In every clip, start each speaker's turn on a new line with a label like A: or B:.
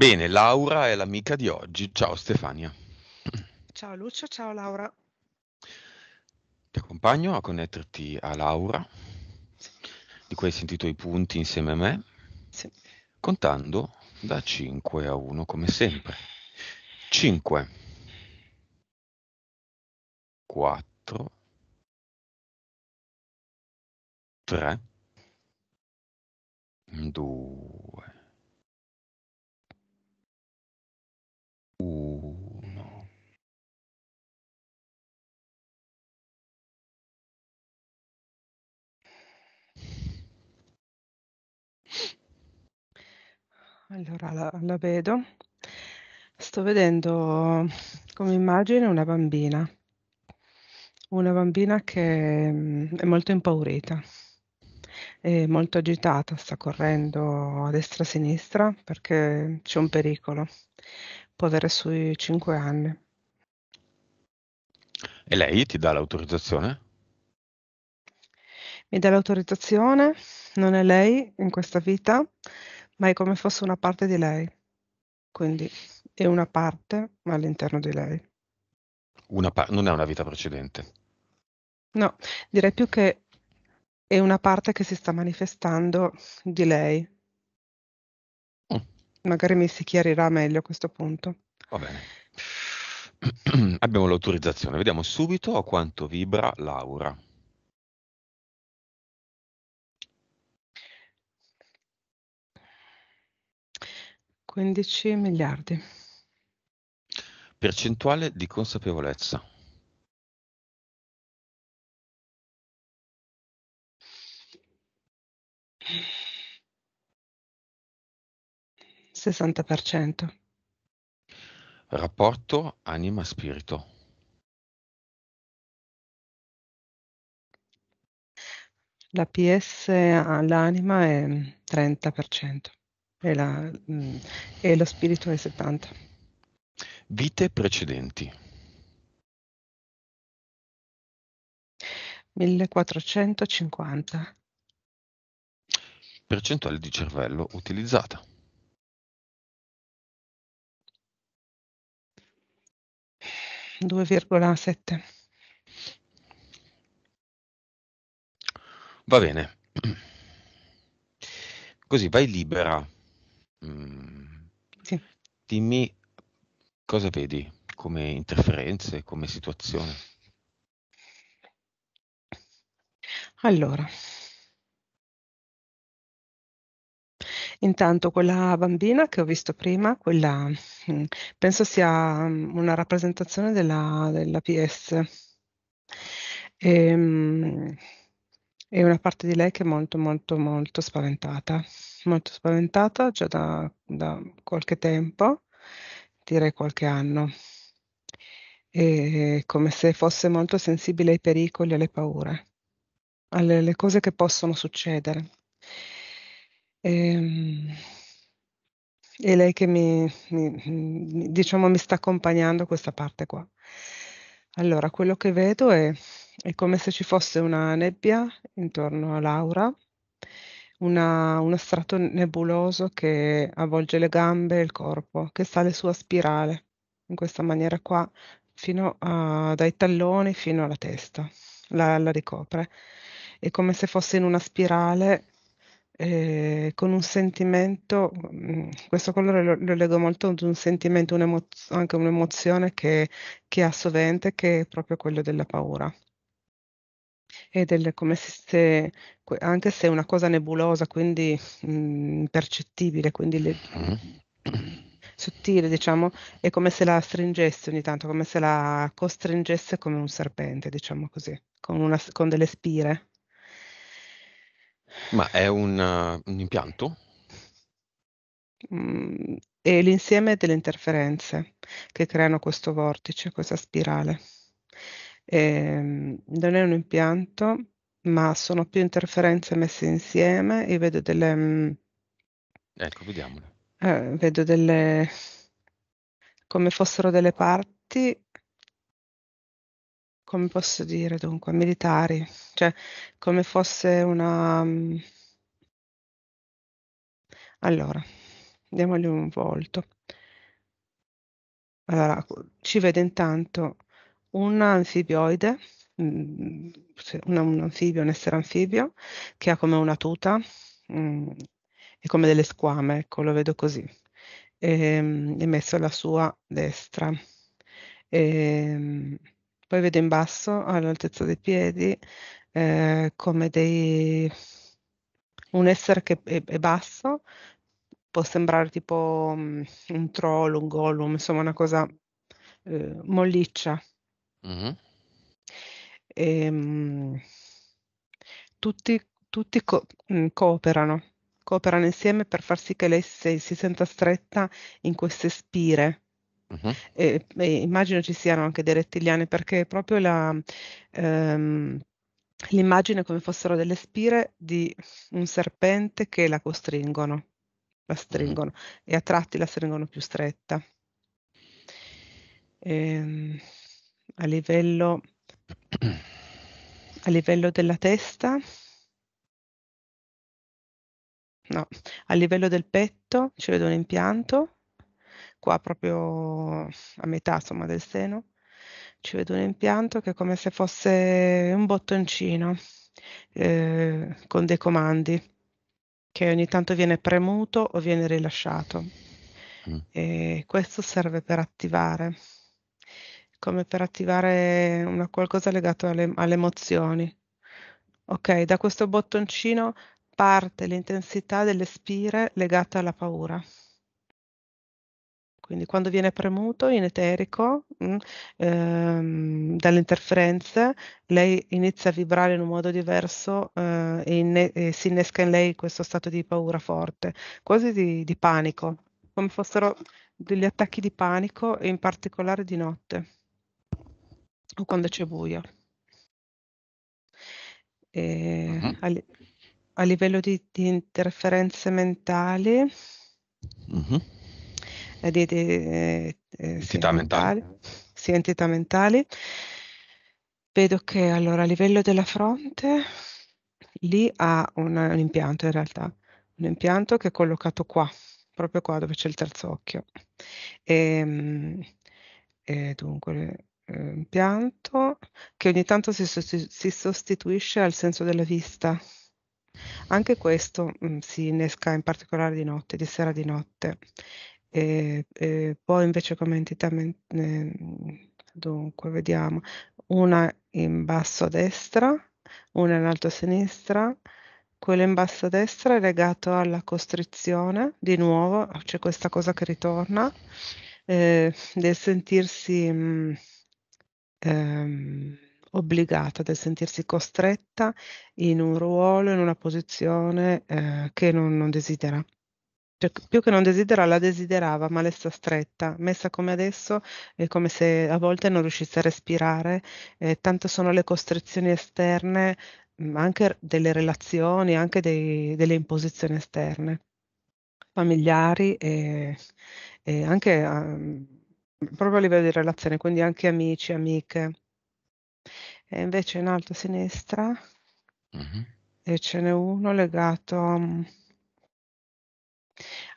A: Bene, Laura è l'amica di oggi. Ciao Stefania.
B: Ciao Lucio, ciao Laura.
A: Ti accompagno a connetterti a Laura, di cui hai sentito i punti insieme a me, sì. contando da 5 a 1 come sempre. 5,
C: 4, 3, 2, Uh,
B: Allora la, la vedo. Sto vedendo come immagine una bambina, una bambina che mm, è molto impaurita, è molto agitata, sta correndo a destra e a sinistra perché c'è un pericolo può avere sui 5 anni.
A: E lei ti dà l'autorizzazione?
B: Mi dà l'autorizzazione, non è lei in questa vita, ma è come fosse una parte di lei. Quindi è una parte ma all'interno di lei.
A: Una Pa- non è una vita precedente.
B: No, direi più che è una parte che si sta manifestando di lei, Magari mi si chiarirà meglio a questo punto.
A: Va bene. Abbiamo l'autorizzazione, vediamo subito a quanto vibra Laura.
B: Quindici miliardi.
A: Percentuale di consapevolezza.
D: 60%.
A: Rapporto anima-spirito.
D: La PS
B: all'anima ah, è 30% e, la, mm, e lo spirito è 70%.
A: Vite precedenti.
D: 1450.
C: Percentuale di cervello utilizzata. 2,7.
A: Va bene. Così vai libera. Mm. Sì. Dimmi cosa vedi come interferenze, come situazione.
B: Allora, Intanto quella bambina che ho visto prima, quella mm, penso sia mm, una rappresentazione della, della PS. E, ehm, e una parte di lei che è molto molto molto spaventata, molto spaventata già da, da qualche tempo, direi qualche anno, e come se fosse molto sensibile ai pericoli, alle paure, alle, alle cose che possono succedere. Ehm, è lei che mi mi mi diciamo mi sta accompagnando questa parte qua. Allora, quello che vedo è è come se ci fosse una nebbia intorno a Laura, una uno strato nebuloso che avvolge le gambe e il corpo, che sale su a spirale, in questa maniera qua, fino a dai talloni fino alla testa, la la ricopre. È come se fosse in una spirale eh, con un sentimento, mm, questo colore lo, lo leggo molto ad un sentimento, un anche un'emozione che, che ha sovente, che è proprio quello della paura e del come se, anche se è una cosa nebulosa, quindi mm, impercettibile, quindi le, mm-hmm. sottile, diciamo, è come se la stringesse ogni tanto, come se la costringesse come un serpente, diciamo così, con, una, con delle spire.
A: Ma è un, uh, un impianto?
B: Mm, l'insieme delle interferenze che creano questo vortice, questa spirale. Ehm, non è un impianto, ma sono più interferenze messe insieme. Io vedo delle... mm,
A: Ecco, vediamole.
B: eh, vedo delle... come fossero delle parti come posso dire dunque, militari, cioè come fosse una... Mm, allora, diamogli un volto. Allora, ci vede intanto un anfibioide, mm, un, anfibio, un essere anfibio, che ha come una tuta mh, mm, e come delle squame, ecco, lo vedo così. E, ehm, è messo alla sua destra. E, ehm, poi vedo in basso, all'altezza dei piedi, eh, come dei... un essere che è, è basso, può sembrare tipo mm, un troll, un gollum, insomma una cosa eh, molliccia. Mm-hmm. E, ehm, tutti, tutti co- mm, cooperano, cooperano insieme per far sì che lei se, si senta stretta in queste spire Uh-huh. E, e immagino ci siano anche dei rettiliani perché proprio la, ehm, l'immagine come fossero delle spire di un serpente che la costringono, la mm-hmm. stringono uh-huh. e a tratti la stringono più stretta. E, ehm, a, livello, a livello della testa, no, a livello del petto ci vedo un impianto qua proprio a metà insomma del seno, ci vedo un impianto che è come se fosse un bottoncino eh, con dei comandi che ogni tanto viene premuto o viene rilasciato. Mm. E questo serve per attivare, come per attivare una qualcosa legato alle, alle emozioni. Ok, da questo bottoncino parte l'intensità delle spire legate alla paura. Quindi quando viene premuto in eterico mm, ehm, dalle interferenze, lei inizia a vibrare in un modo diverso eh, e, inne- e, si innesca in lei questo stato di paura forte, quasi di, di panico, come fossero degli attacchi di panico e in particolare di notte o quando c'è buio. Uh-huh. A, li- a, livello di, di interferenze mentali... Uh-huh di, di, eh, eh, entità mentali. mentali. Sì, entità mentali. Vedo che allora a livello della fronte lì ha un, un impianto in realtà, un impianto che è collocato qua, proprio qua dove c'è il terzo occhio. E, ehm, e dunque, eh, impianto che ogni tanto si, si, sostituisce al senso della vista. Anche questo mh, mm, si innesca in particolare di notte, di sera di notte, e, e poi invece come entità, men- dunque, vediamo, una in basso a destra, una in alto a sinistra, quella in basso a destra è legato alla costrizione, di nuovo c'è questa cosa che ritorna, eh, del sentirsi mh, mm, ehm, obbligata, del sentirsi costretta in un ruolo, in una posizione eh, che non, non desidera. Cioè, più che non desidera, la desiderava, ma le stretta, messa come adesso, è come se a volte non riuscisse a respirare, eh, tanto sono le costrizioni esterne, anche delle relazioni, anche dei, delle imposizioni esterne, familiari e, e anche um, proprio a livello di relazione, quindi anche amici, amiche. E invece in alto a sinistra mm-hmm. e ce n'è uno legato... Um,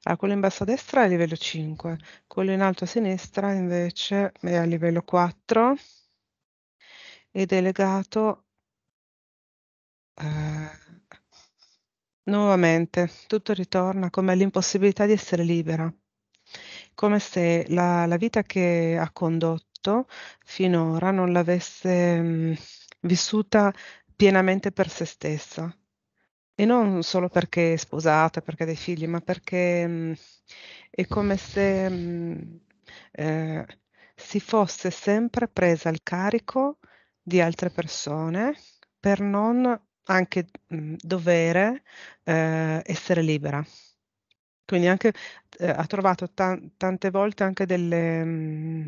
B: Ah, quello in basso a destra è a livello 5, quello in alto a sinistra invece è a livello 4 ed è legato eh, nuovamente, tutto ritorna come all'impossibilità di essere libera, come se la, la vita che ha condotto finora non l'avesse mh, mm, vissuta pienamente per se stessa e non solo perché è sposata, perché ha dei figli, ma perché, mhmm, è come se, mhmm, ehm, si fosse sempre presa il carico di altre persone per non anche, mhmm, dovere, ehm, essere libera. Quindi anche, eh, ha trovato ta- tante volte anche delle, mh, mm,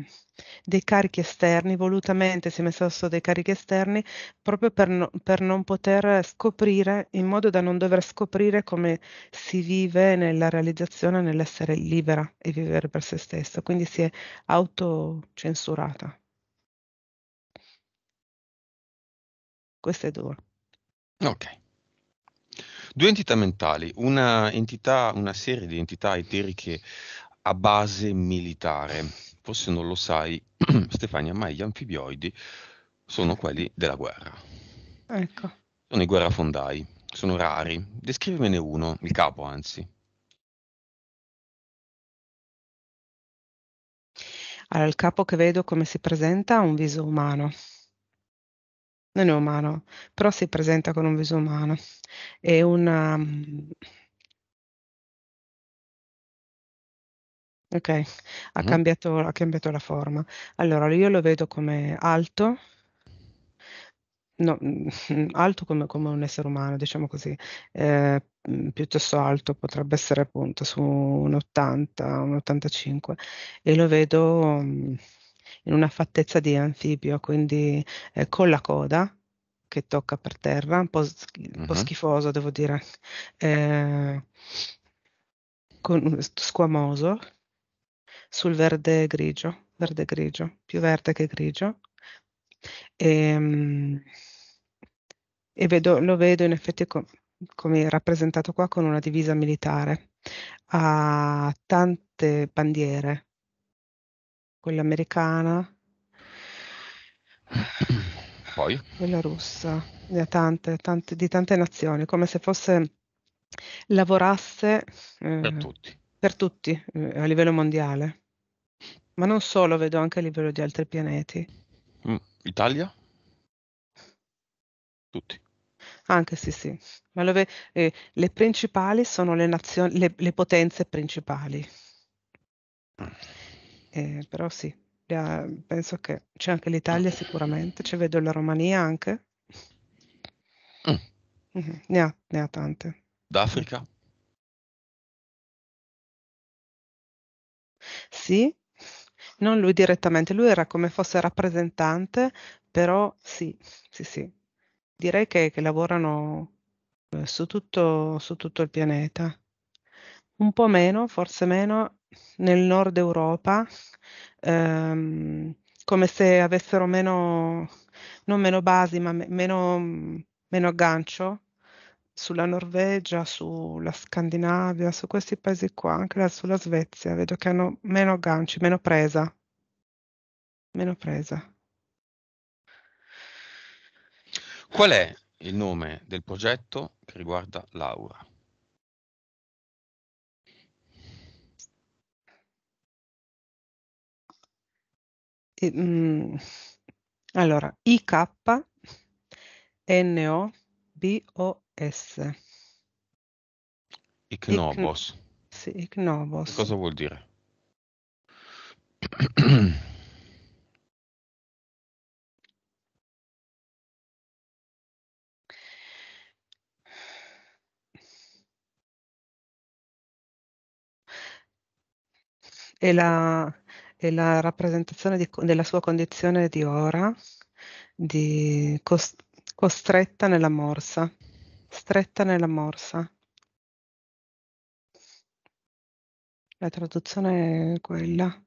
B: dei carichi esterni, volutamente si è messo sotto dei carichi esterni proprio per, no- per, non poter scoprire, in modo da non dover scoprire come si vive nella realizzazione, nell'essere libera e vivere per se stessa. Quindi si è autocensurata. Questo è duro. Ok.
A: Due entità mentali, una, entità, una serie di entità eteriche a base militare. Forse non lo sai, Stefania, ma gli anfibioidi sono quelli della guerra. Ecco. Sono i guerrafondai, sono rari. Descrivimene uno, il capo anzi.
B: Allora, il capo che vedo come si presenta ha un viso umano non è umano, però si presenta con un viso umano. È una...
D: Um, ok,
B: ha, mm. cambiato, ha cambiato la forma. Allora, io lo vedo come alto, no, mm, alto come, come, un essere umano, diciamo così, eh, mm, piuttosto alto, potrebbe essere appunto su un 80, un 85 e lo vedo mm, in una fattezza di anfibio, quindi eh, con la coda che tocca per terra, un po', sch- un po uh-huh. schifoso devo dire, eh, con, squamoso, sul verde grigio, verde grigio, più verde che grigio. E, ehm, e vedo, lo vedo in effetti com- come rappresentato qua con una divisa militare. Ha tante bandiere quella americana. Poi? Quella russa, da tante, tante, di tante nazioni, come se fosse lavorasse eh, per tutti, per tutti eh, a livello mondiale. Ma non solo, vedo anche a livello di altri pianeti.
A: Mm, Italia?
B: Tutti. Anche sì, sì. Ma ve- eh, le principali sono le, nazioni, le, le potenze principali. Mm eh, però sì, la- penso che c'è anche mm. l'Italia sicuramente, ci cioè vedo la Romania anche. Mm. Mh. ne ha ne ha tante. D'Africa? Sì, non lui direttamente, lui era come fosse rappresentante, però sì, sì, sì. Direi che che lavorano, eh, su tutto su tutto il pianeta. Un po' meno, forse meno, nel nord Europa, ehm, come se avessero meno, non meno basi, ma me- meno, meno aggancio sulla Norvegia, sulla Scandinavia, su questi paesi qua, anche là sulla Svezia, vedo che hanno meno agganci, meno presa, meno presa.
A: Qual è il nome del progetto che riguarda Laura?
D: Mm, allora
B: I-K-N-O-B-O-S.
A: Ichn Ichnobos.
B: sì, Che cosa
A: vuol dire?
D: È
B: la è la rappresentazione di, della sua condizione di ora, di cost, costretta nella morsa, stretta nella morsa. La traduzione è quella,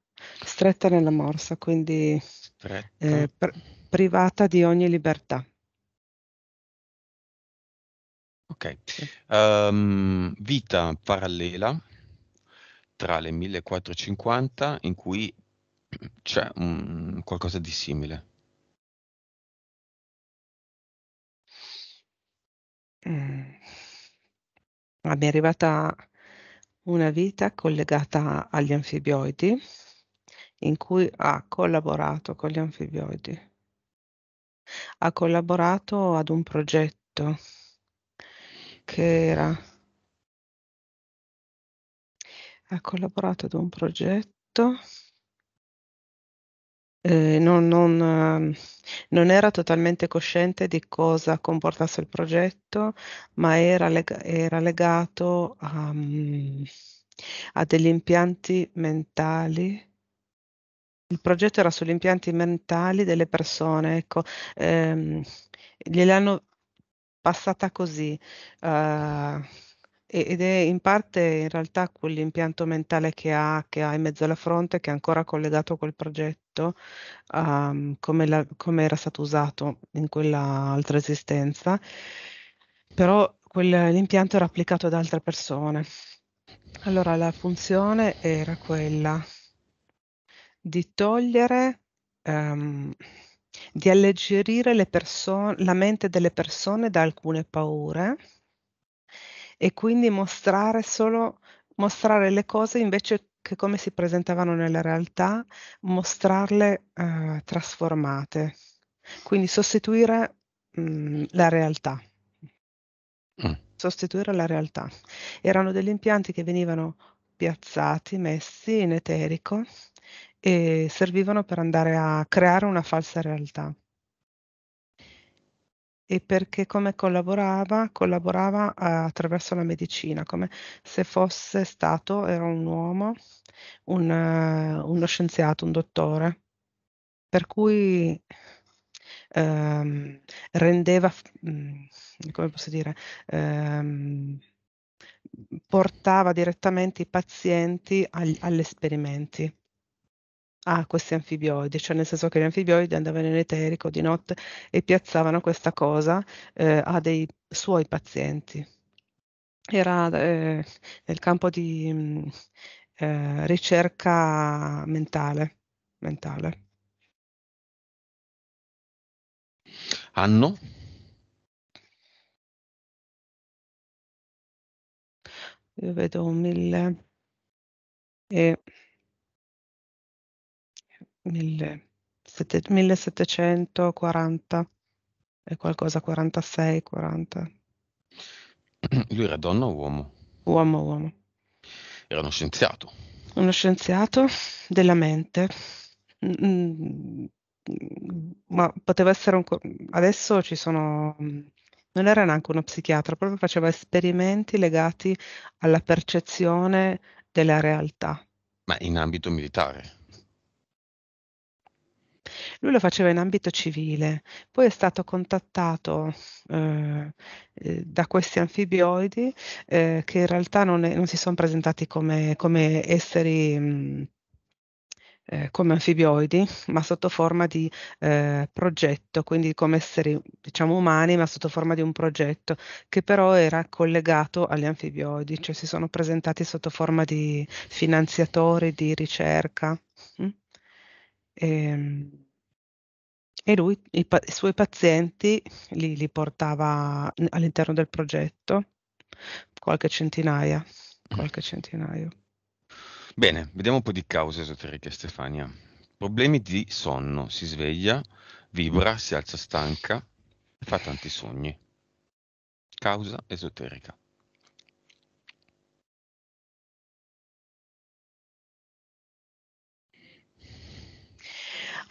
B: stretta nella morsa, quindi eh, pr- privata di ogni libertà.
A: Ok, um, vita parallela, tra le 1450 in cui c'è un, qualcosa di simile.
D: Mm.
B: Mi è arrivata una vita collegata agli anfibioidi in cui ha collaborato con gli anfibioidi. Ha collaborato ad un progetto che era ha collaborato ad un progetto. Eh, non, non, ehm, non, era totalmente cosciente di cosa comportasse il progetto, ma era, leg- era legato a, mm, a degli impianti mentali. Il progetto era sugli impianti mentali delle persone, ecco, ehm, gliel'hanno passata così. Uh, ed è in parte in realtà quell'impianto mentale che ha, che ha in mezzo alla fronte, che è ancora collegato a quel progetto, um, come, la, come, era stato usato in quell'altra esistenza, però quel, l'impianto era applicato ad altre persone. Allora la funzione era quella di togliere, um, di alleggerire perso- la mente delle persone da alcune paure e quindi mostrare solo mostrare le cose invece che come si presentavano nella realtà, mostrarle eh, trasformate. Quindi sostituire mh, mm, la realtà. Mm. Sostituire la realtà. Erano degli impianti che venivano piazzati, messi in eterico e servivano per andare a creare una falsa realtà e perché come collaborava, collaborava eh, attraverso la medicina, come se fosse stato, era un uomo, un, eh, uno scienziato, un dottore, per cui ehm, rendeva, mm, come posso dire, ehm, portava direttamente i pazienti agli, agli esperimenti a ah, questi anfibioidi, cioè nel senso che gli anfibioidi andavano in eterico di notte e piazzavano questa cosa eh, a dei suoi pazienti. Era eh, nel campo di mm, eh, ricerca mentale. mentale.
C: Anno?
D: Io vedo un mille e...
B: 1740 e qualcosa, 46, 40.
A: Lui era donna o uomo?
B: Uomo, uomo.
A: Era uno scienziato.
B: Uno scienziato della mente. Mm, mm, ma poteva essere un... Adesso ci sono... Mm, non era neanche uno psichiatra, proprio faceva esperimenti legati alla percezione della realtà.
A: Ma in ambito militare?
B: Lui lo faceva in ambito civile, poi è stato contattato eh, eh, da questi anfibioidi eh, che in realtà non, è, non si sono presentati come, come esseri... Mh, mm, eh, come anfibioidi, ma sotto forma di eh, progetto, quindi come esseri diciamo umani, ma sotto forma di un progetto che però era collegato agli anfibioidi, cioè si sono presentati sotto forma di finanziatori di ricerca. Mm? E, ehm, e lui i, pa- i suoi pazienti li, li, portava all'interno del progetto, qualche centinaia, mm. qualche centinaio.
A: Bene, vediamo un po' di cause esoteriche, Stefania. Problemi di sonno, si sveglia, vibra, si alza stanca, fa tanti sogni. Causa esoterica.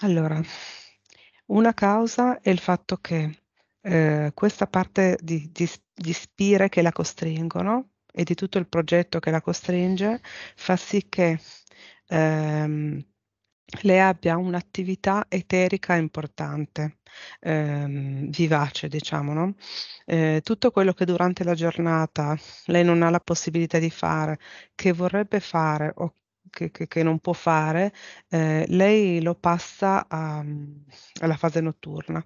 B: Allora, una causa è il fatto che eh, questa parte di, di, di spire che la costringono e di tutto il progetto che la costringe fa sì che ehm, lei abbia un'attività eterica importante, ehm, vivace, diciamo, no? eh, tutto quello che durante la giornata lei non ha la possibilità di fare, che vorrebbe fare o che, che, che non può fare, eh, lei lo passa a, mm, alla fase notturna,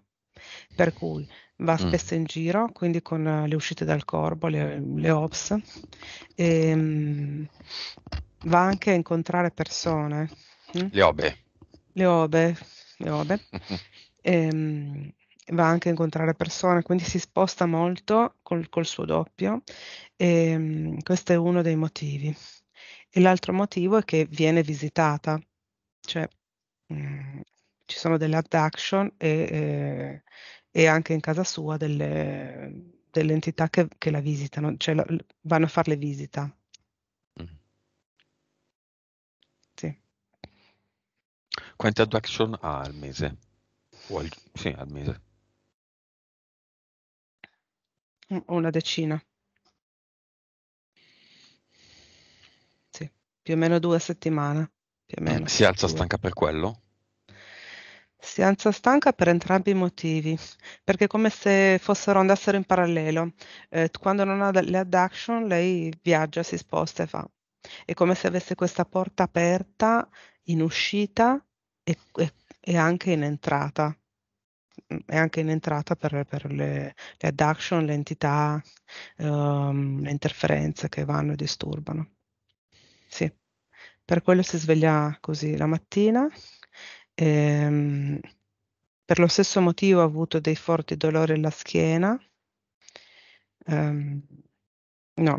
B: per cui va mm. spesso mm. in giro, quindi con eh, le uscite dal corpo, le, le ops, e, ehm, va anche a incontrare persone. Mh? Hm? Le obe. Le obe, le obe. e, ehm, va anche a incontrare persone, quindi si sposta molto col, col suo doppio e ehm, questo è uno dei motivi. E l'altro motivo è che viene visitata, cioè mh, mm, ci sono delle abduction e, eh, e, anche in casa sua delle, delle entità che, che, la visitano, cioè la, vanno a farle visita. Mm.
A: Quante abduction ha al mese? Al, sì, al mese.
D: Mm, una decina.
B: più o meno due a settimana. Mm,
A: meno, si alza stanca per quello?
B: Si alza stanca per entrambi i motivi, perché è come se fossero andassero in parallelo. Eh, quando non ha le adduction, lei viaggia, si sposta e fa. È come se avesse questa porta aperta in uscita e, e, e anche in entrata. E mm, anche in entrata per, per le, le ad le entità, um, le interferenze che vanno e disturbano. Sì, per quello si sveglia così la mattina. Ehm, per lo stesso motivo ha avuto dei forti dolori alla schiena. Ehm, no,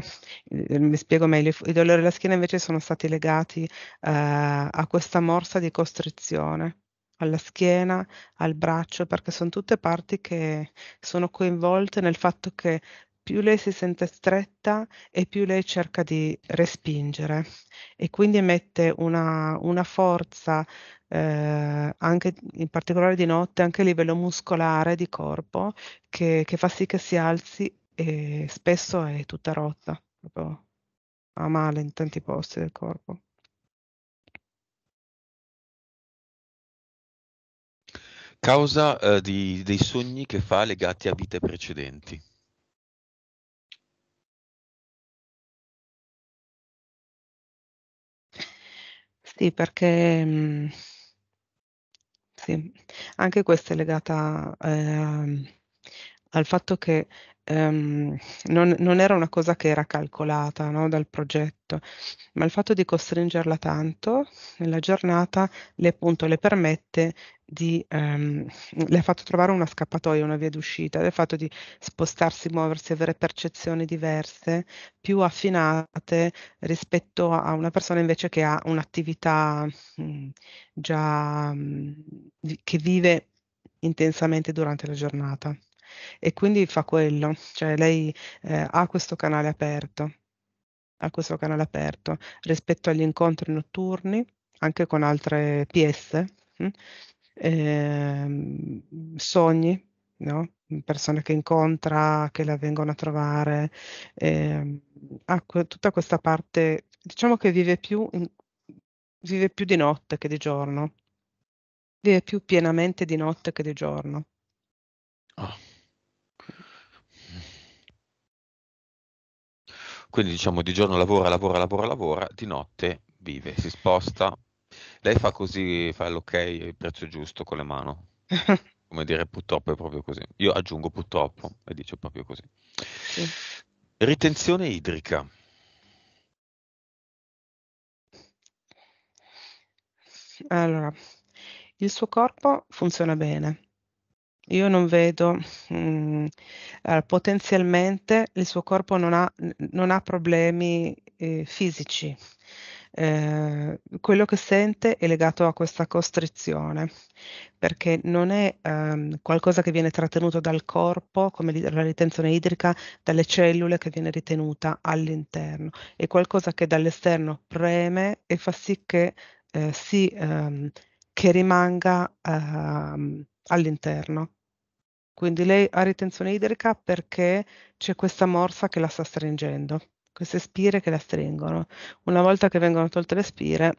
B: eh, mi spiego meglio, i dolori alla schiena invece sono stati legati eh, a questa morsa di costrizione alla schiena, al braccio, perché sono tutte parti che sono coinvolte nel fatto che più lei si sente stretta e più lei cerca di respingere e quindi emette una, una forza eh, anche in particolare di notte anche a livello muscolare di corpo che, che fa sì che si alzi e spesso è tutta rotta proprio a male in tanti posti del corpo.
C: Causa eh, di, dei sogni che fa legati a vite precedenti.
D: Sì, perché,
B: mhmm, sì, anche questa è legata, ehm, al fatto che ehm, non, non, era una cosa che era calcolata no, dal progetto, ma il fatto di costringerla tanto nella giornata le, appunto, le permette di, ehm, le ha fatto trovare una scappatoia, una via d'uscita, del fatto di spostarsi, muoversi, avere percezioni diverse, più affinate rispetto a una persona invece che ha un'attività mh, mm, già mh, mm, che vive intensamente durante la giornata e quindi fa quello, cioè lei eh, ha questo canale aperto, ha questo canale aperto rispetto agli incontri notturni, anche con altre PS, hm, Eh, sogni, no? persone che incontra, che la vengono a trovare, eh, ha que- tutta questa parte, diciamo che vive più, in, vive più di notte che di giorno, vive più pienamente di notte che di giorno. Oh.
A: Quindi diciamo di giorno lavora, lavora, lavora, lavora, di notte vive, si sposta. Lei fa così, fa l'ok, il prezzo giusto con le mani. Come dire, purtroppo è proprio così. Io aggiungo purtroppo e dice proprio così. Sì. Ritenzione idrica.
B: Allora, il suo corpo funziona bene, io non vedo, mhmm, allora potenzialmente il suo corpo non ha non ha problemi, ehm, fisici. Ehm, quello che sente è legato a questa costrizione, perché non è, ehm, qualcosa che viene trattenuto dal corpo, come la ritenzione idrica, dalle cellule che viene ritenuta all'interno, è qualcosa che dall'esterno preme e fa sì che, ehm, si, ehm che rimanga, ehm all'interno. Quindi lei ha ritenzione idrica perché c'è questa morsa che la sta stringendo, queste spire che la stringono. Una volta che vengono tolte le spire,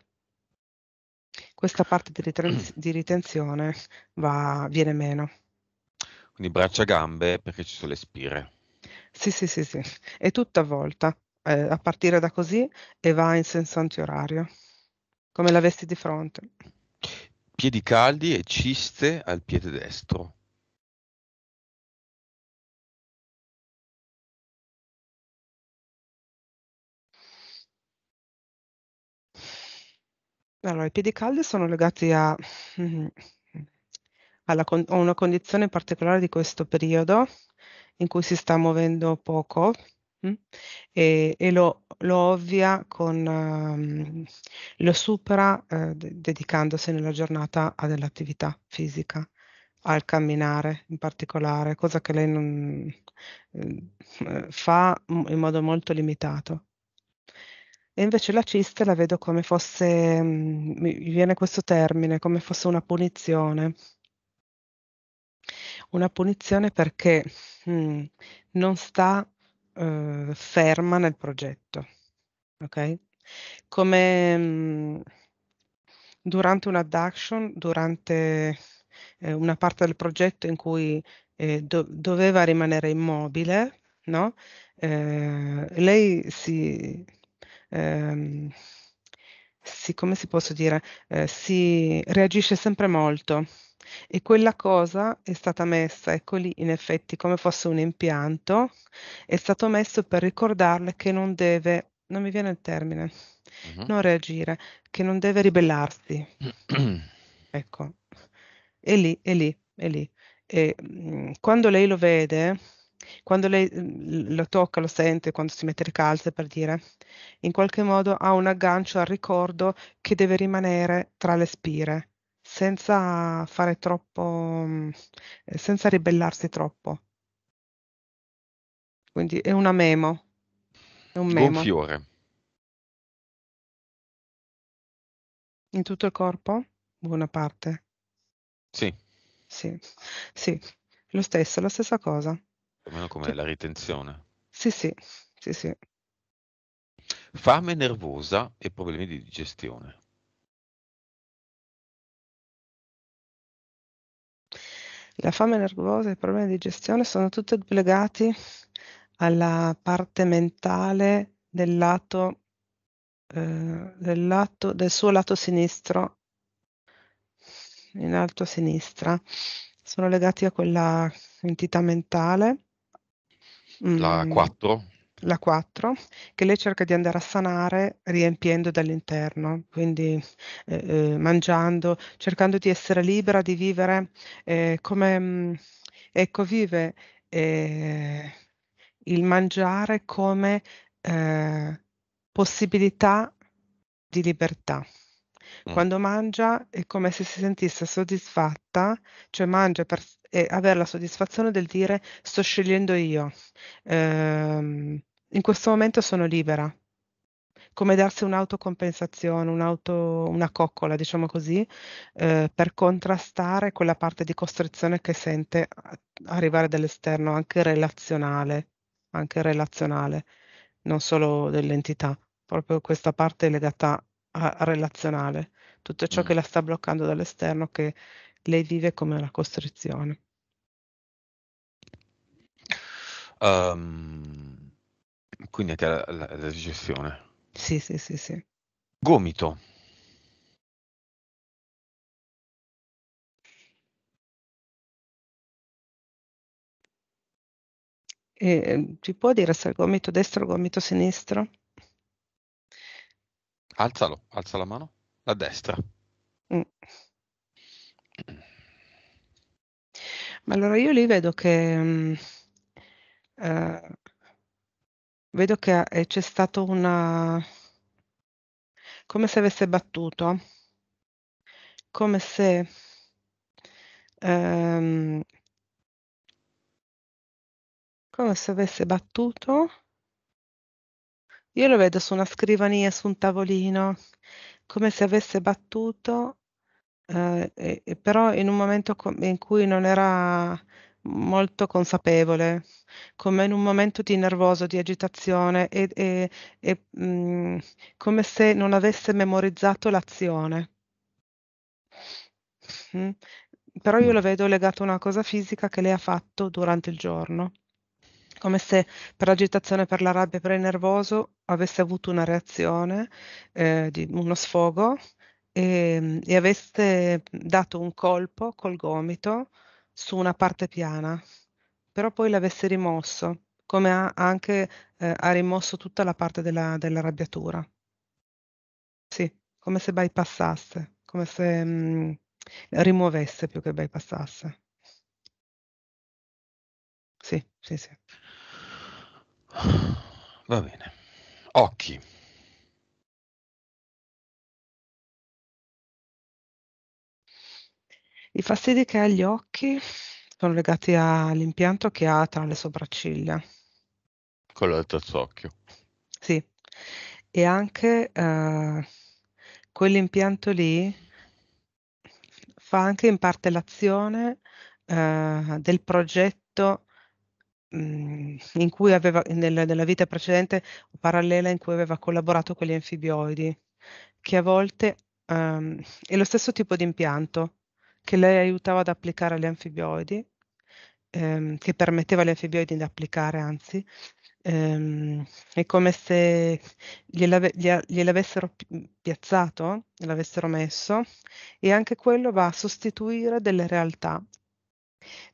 B: questa parte di, ritenz- di ritenzione va, viene meno.
A: Quindi braccia e gambe perché ci sono le spire.
B: Sì, sì, sì, sì. È tutta volta, eh, a partire da così e va in senso antiorario, come la vesti di fronte.
A: Piedi caldi e ciste al piede destro.
B: Allora, i piedi caldi sono legati a, mm-hmm, con, a, una condizione particolare di questo periodo in cui si sta muovendo poco mm, e, e lo lo ovvia con, um, lo supera eh, de- dedicandosi nella giornata a dell'attività fisica, al camminare in particolare, cosa che lei non, ehm, eh, fa in modo molto limitato. E invece la ciste la vedo come fosse, um, mi viene questo termine, come fosse una punizione una punizione perché mm, non sta eh, ferma nel progetto ok? Come, mm, durante una duction, durante, ehm, una parte del progetto in cui, ehm, do doveva rimanere immobile, no, ehm, lei si ehm, si come si posso dire, ehm, si reagisce sempre molto e quella cosa è stata messa, ecco lì in effetti come fosse un impianto, è stato messo per ricordarle che non deve non mi viene il termine, uh-huh. non reagire, che non deve ribellarsi. ecco, è lì, è lì, è lì. E mh, mhmm, quando lei lo vede, quando lei mhmm, lo tocca, lo sente, quando si mette le calze per dire, in qualche modo ha un aggancio al ricordo che deve rimanere tra le spire, senza fare troppo, mh, mhmm, senza ribellarsi troppo. Quindi è una memo,
C: un memo. Buon fiore.
D: In tutto il
B: corpo? Buona parte. Sì. Sì, sì. Lo stesso, la stessa cosa.
A: Almeno come Tut- cioè la ritenzione.
B: Sì, sì, sì, sì.
A: Fame nervosa e problemi di digestione.
D: La fame nervosa e i
B: problemi di digestione sono tutti legati alla parte mentale del lato, eh, del lato, del suo lato sinistro, in alto a sinistra, sono legati a quella entità mentale. La 4? Mm. la 4, che lei cerca di andare a sanare riempiendo dall'interno, quindi eh, eh, mangiando, cercando di essere libera, di vivere eh, come, mm, ecco, vive eh, il mangiare come eh, possibilità di libertà. Mm. Quando mangia è come se si sentisse soddisfatta, cioè mangia per eh, avere la soddisfazione del dire sto scegliendo io, eh, in questo momento sono libera, come darsi un'autocompensazione, un'auto, una coccola, diciamo così, eh, per contrastare quella parte di costrizione che sente arrivare dall'esterno, anche relazionale anche relazionale, non solo dell'entità, proprio questa parte legata a, relazionale, tutto ciò mm. che la sta bloccando dall'esterno che lei vive come una costrizione.
A: Um, quindi anche la, la, la digestione.
D: Sì, sì, sì, sì.
A: Gomito.
B: eh, ci può dire se è il gomito destro o il gomito sinistro?
A: Alzalo, alza la mano, la destra.
B: Mm. Ma allora io lì vedo che um, uh, vedo che eh, c'è stato una come se avesse battuto, come se um, come se avesse battuto? Io lo vedo su una scrivania, su un tavolino, come se avesse battuto, eh, eh, però in un momento in cui non era molto consapevole, come in un momento di nervoso, di agitazione e, e, e mh, mm, come se non avesse memorizzato l'azione. Mm. Però io mm. lo vedo legato a una cosa fisica che lei ha fatto durante il giorno come se per l'agitazione, per la rabbia, per il nervoso avesse avuto una reazione, eh, di, uno sfogo e, ehm, e avesse dato un colpo col gomito su una parte piana, però poi l'avesse rimosso, come ha anche eh, ha rimosso tutta la parte della, rabbiatura. Sì, come se bypassasse, come se mh, mm, rimuovesse più che bypassasse. Sì, sì, sì. Va bene. Occhi. I fastidi che ha gli occhi sono legati all'impianto che ha tra le sopracciglia.
A: Quello del terzo occhio.
B: Sì. E anche eh, quell'impianto lì fa anche in parte l'azione eh, del progetto Mhmm, in cui aveva, nel, nella vita precedente o parallela in cui aveva collaborato con gli anfibioidi, che a volte um, è lo stesso tipo di impianto che lei aiutava ad applicare agli anfibioidi, um, che permetteva agli anfibioidi di applicare anzi, um, è come se gliel'avessero piazzato, gliel'avessero messo, e anche quello va a sostituire delle realtà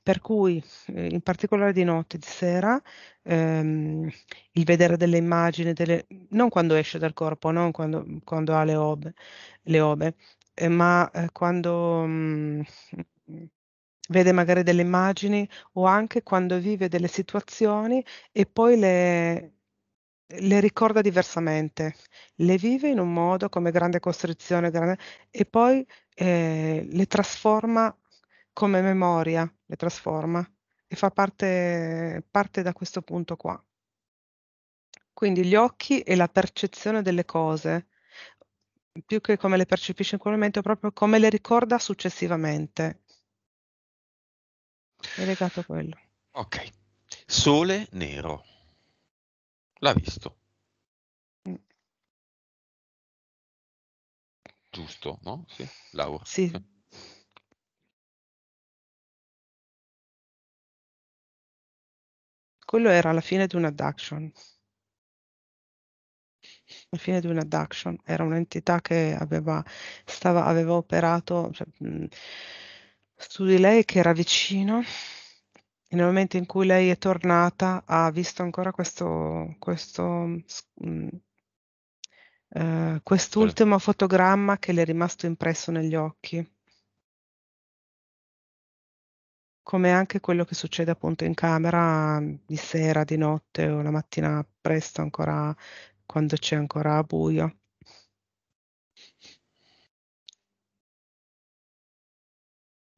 B: per cui, eh, in particolare di notte, e di sera, ehm, il vedere delle immagini, delle, non quando esce dal corpo, non quando, quando ha le obe, le obe eh, ma eh, quando mh, mm, vede magari delle immagini o anche quando vive delle situazioni e poi le, le ricorda diversamente, le vive in un modo come grande costrizione grande, e poi eh, le trasforma come memoria, le trasforma e fa parte, parte da questo punto qua. Quindi gli occhi e la percezione delle cose, più che come le percepisce in quel momento, proprio come le ricorda successivamente. È legato a quello.
A: Ok. Sole nero. L'ha visto. Mm.
C: Giusto, no? Sì, Laura. Sì.
D: Quello era la fine di un'adduction.
B: La fine di un'adduction. Era un'entità che aveva, stava, aveva operato cioè, mh, su di lei che era vicino. E nel momento in cui lei è tornata, ha visto ancora questo, questo mh, Uh, quest'ultimo certo. fotogramma che le è rimasto impresso negli occhi. come anche quello che succede appunto in camera mm, di sera, di notte o la mattina presto ancora quando c'è ancora buio.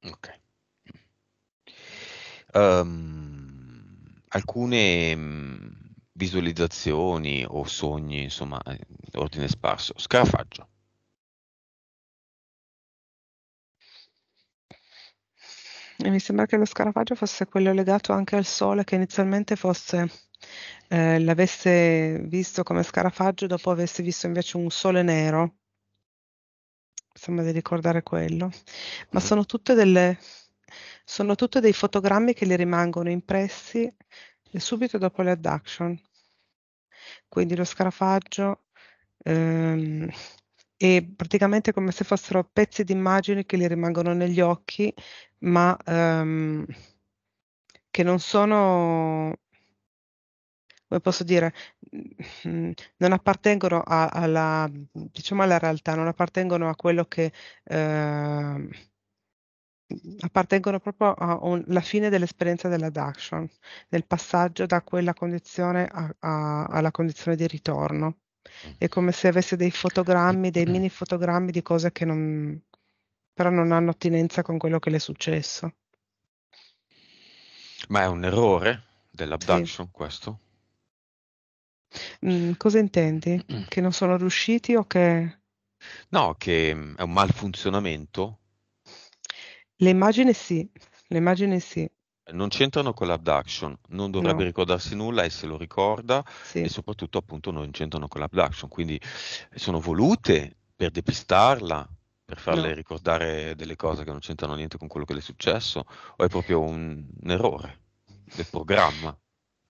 A: Ok. Um, alcune mm, visualizzazioni o sogni, insomma, eh, ordine sparso. Scarafaggio.
B: E mi sembra che lo scarafaggio fosse quello legato anche al sole, che inizialmente fosse eh, l'avesse visto come scarafaggio dopo avesse visto invece un sole nero. Sembra di ricordare quello. Ma mm. sono tutte delle sono tutte dei fotogrammi che le rimangono impressi subito dopo le adduction. Quindi lo scarafaggio ehm, è praticamente come se fossero pezzi di immagini che gli rimangono negli occhi ma ehm, che non sono, come posso dire, mm, non appartengono a, alla, diciamo alla realtà, non appartengono a quello che... Eh, appartengono proprio alla fine dell'esperienza dell'adduction, nel passaggio da quella condizione a, a, alla condizione di ritorno. È mm-hmm. come se avesse dei fotogrammi, dei mm-hmm. mini fotogrammi di cose che non, però non hanno attinenza con quello che le è successo.
A: Ma è un errore dell'abduction sì. questo?
B: Mm, cosa intendi? Mm. Che non sono riusciti o che...
A: No, che mm, è un malfunzionamento.
B: L'immagine sì, l'immagine sì.
A: Non c'entrano con l'abduction, non dovrebbe no. ricordarsi nulla e se lo ricorda sì. e soprattutto appunto non c'entrano con l'abduction, quindi eh, sono volute per depistarla, per farle no. ricordare delle cose che non c'entrano niente con quello che le è successo o è proprio un, un errore del programma?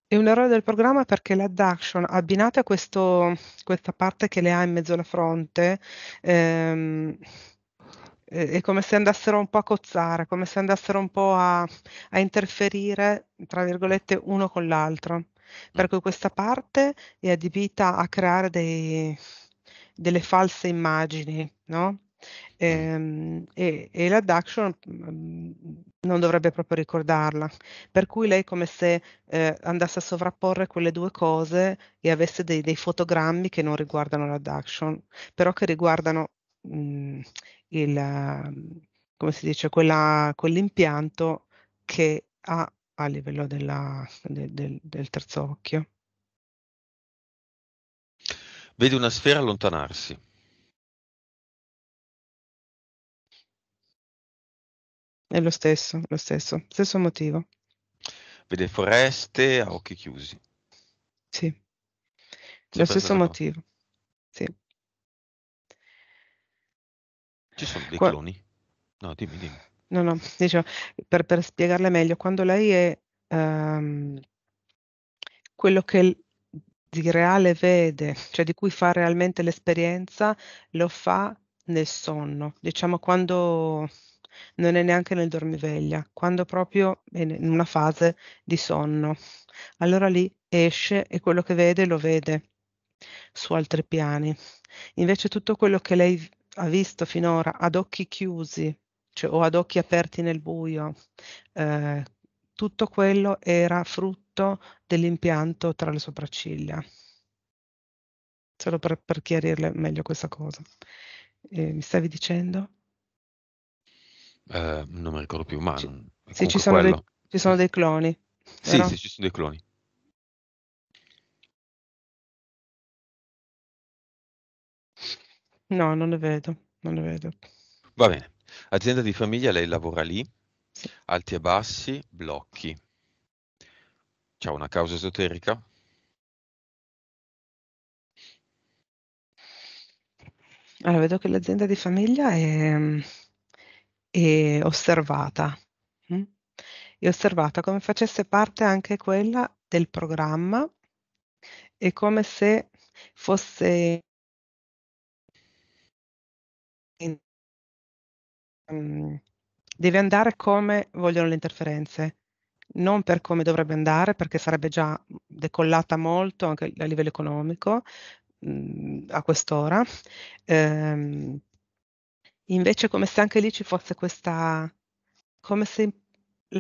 B: È un errore del programma perché l'adduction abbinata a questo, questa parte che le ha in mezzo alla fronte ehm, è come se andassero un po' a cozzare, come se andassero un po' a, a interferire, tra virgolette, uno con l'altro. Mm. Per cui questa parte è adibita a creare dei, delle false immagini, no? Mm. e, ehm, e, e l'adduction mm, non dovrebbe proprio ricordarla, per cui lei è come se eh, andasse a sovrapporre quelle due cose e avesse dei, dei fotogrammi che non riguardano l'adduction, però che riguardano mh, mm, il, come si dice, quella, quell'impianto che ha a livello della, de, de, del terzo occhio.
C: Vedi una sfera allontanarsi.
B: È lo stesso, lo stesso, stesso motivo.
A: Vede foreste a occhi chiusi.
B: Sì, Sempre lo stesso motivo. Sì.
A: Ci sono dei Qua... cloni? No, dimmi, dimmi.
B: No, no, diciamo, per, per spiegarle meglio, quando lei è um, quello che di reale vede, cioè di cui fa realmente l'esperienza, lo fa nel sonno. Diciamo quando non è neanche nel dormiveglia, quando proprio è in una fase di sonno. Allora lì esce e quello che vede lo vede su altri piani. Invece tutto quello che lei ha visto finora ad occhi chiusi, cioè, o ad occhi aperti nel buio, eh, tutto quello era frutto dell'impianto tra le sopracciglia. Solo per, per chiarirle meglio questa cosa. Eh, mi stavi dicendo?
A: Eh, non mi ricordo più, ma... Ci, mm, sì, ci sono, dei,
B: ci sono, dei, cloni.
C: Sì, però... sì,
A: ci sono dei cloni.
B: No, non le vedo, non le vedo.
A: Va bene. Azienda di famiglia, lei lavora lì, sì. alti e bassi, blocchi. C'è una causa esoterica?
B: Allora, vedo che l'azienda di famiglia è mm, e osservata. Mm? E osservata come facesse parte anche quella del programma e come se
D: fosse in,
B: um, deve andare come vogliono le interferenze, non per come dovrebbe andare, perché sarebbe già decollata molto anche a livello economico mh, mm, a quest'ora. Um, Invece come se anche lì ci fosse questa, come se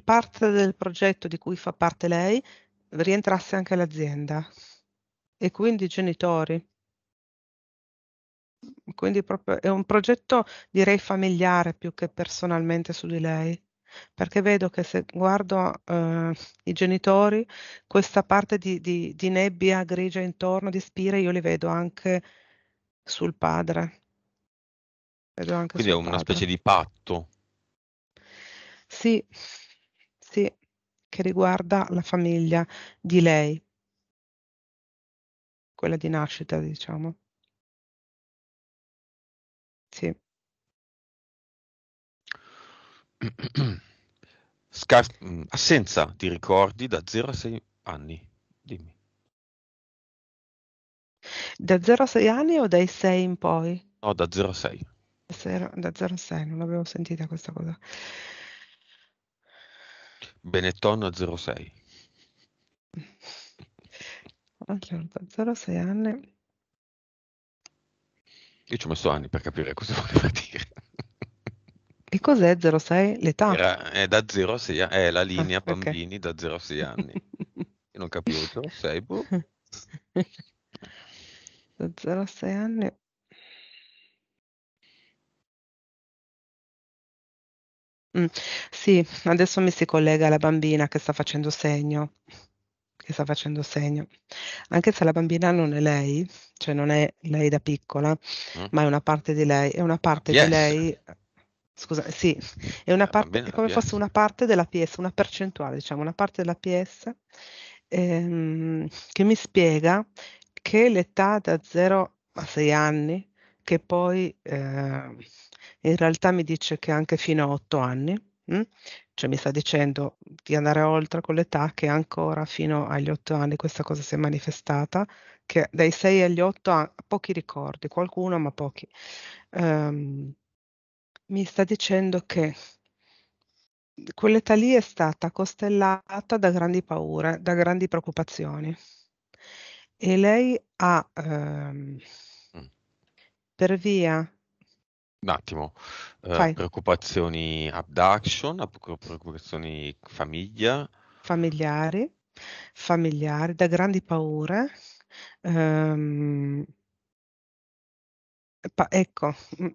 B: parte del progetto di cui fa parte lei rientrasse anche l'azienda e quindi i genitori. Quindi proprio è un progetto direi familiare più che personalmente su di lei, perché vedo che se guardo eh, i genitori, questa parte di, di, di nebbia grigia intorno, di spire, io li vedo anche sul padre quindi è una
A: specie di patto.
B: Sì, sì, che riguarda la famiglia di lei, quella di nascita,
D: diciamo. Sì.
A: Scar- mm, assenza di ricordi da 0 a 6 anni, dimmi.
B: Da 0 a 6 anni o dai 6 in poi?
A: No, da 0 a 6.
B: Zero, da 06, non l'avevo sentita questa cosa.
A: Benetton a 06.
B: Allora, da 06 anni.
A: Io ci ho messo anni per capire cosa voleva dire.
B: E cos'è 06? L'età?
A: Era, è da 0 a 6 è la ah, linea ah, bambini da 0 a 6 anni. Io non capisco, 06, boh.
B: da 0 a 6 anni Mm. Sì, adesso mi si collega la bambina che sta facendo segno che sta facendo segno. Anche se la bambina non è lei, cioè non è lei da piccola, Mh. Mm. ma è una parte di lei, è una parte di lei scusa, sì, è una La parte è la come fosse una parte della PS, una percentuale, diciamo, una parte della PS, ehm, che mi spiega che l'età da 0 a 6 anni, che poi, ehm in realtà mi dice che anche fino a otto anni, mh? Mm? cioè mi sta dicendo di andare oltre con l'età che ancora fino agli otto anni questa cosa si è manifestata, che dai sei agli otto ha pochi ricordi, qualcuno ma pochi. Um, mi sta dicendo che quell'età lì è stata costellata da grandi paure, da grandi preoccupazioni. E lei ha, ehm, mm. per via
A: un attimo, eh, preoccupazioni abduction, preoccupazioni famiglia.
B: Familiari, familiari, da grandi paure. Ehm, pa- ecco, mm,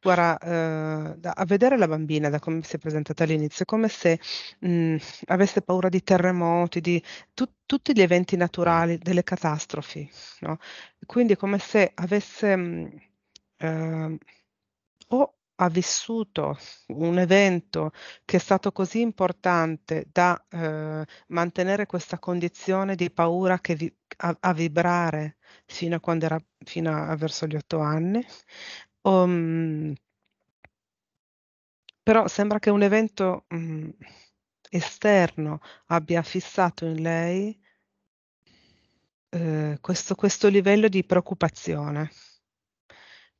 B: guarda, eh, da- a vedere la bambina da come si è presentata all'inizio, è come se mm, avesse paura di terremoti, di tut- tutti gli eventi naturali, delle catastrofi, no? Quindi è come se avesse... mm, eh, o ha vissuto un evento che è stato così importante da eh, mantenere questa condizione di paura che vi, a, a, vibrare fino a quando era fino a, verso gli otto anni. Um, però sembra che un evento mh, mm, esterno abbia fissato in lei eh, questo, questo livello di preoccupazione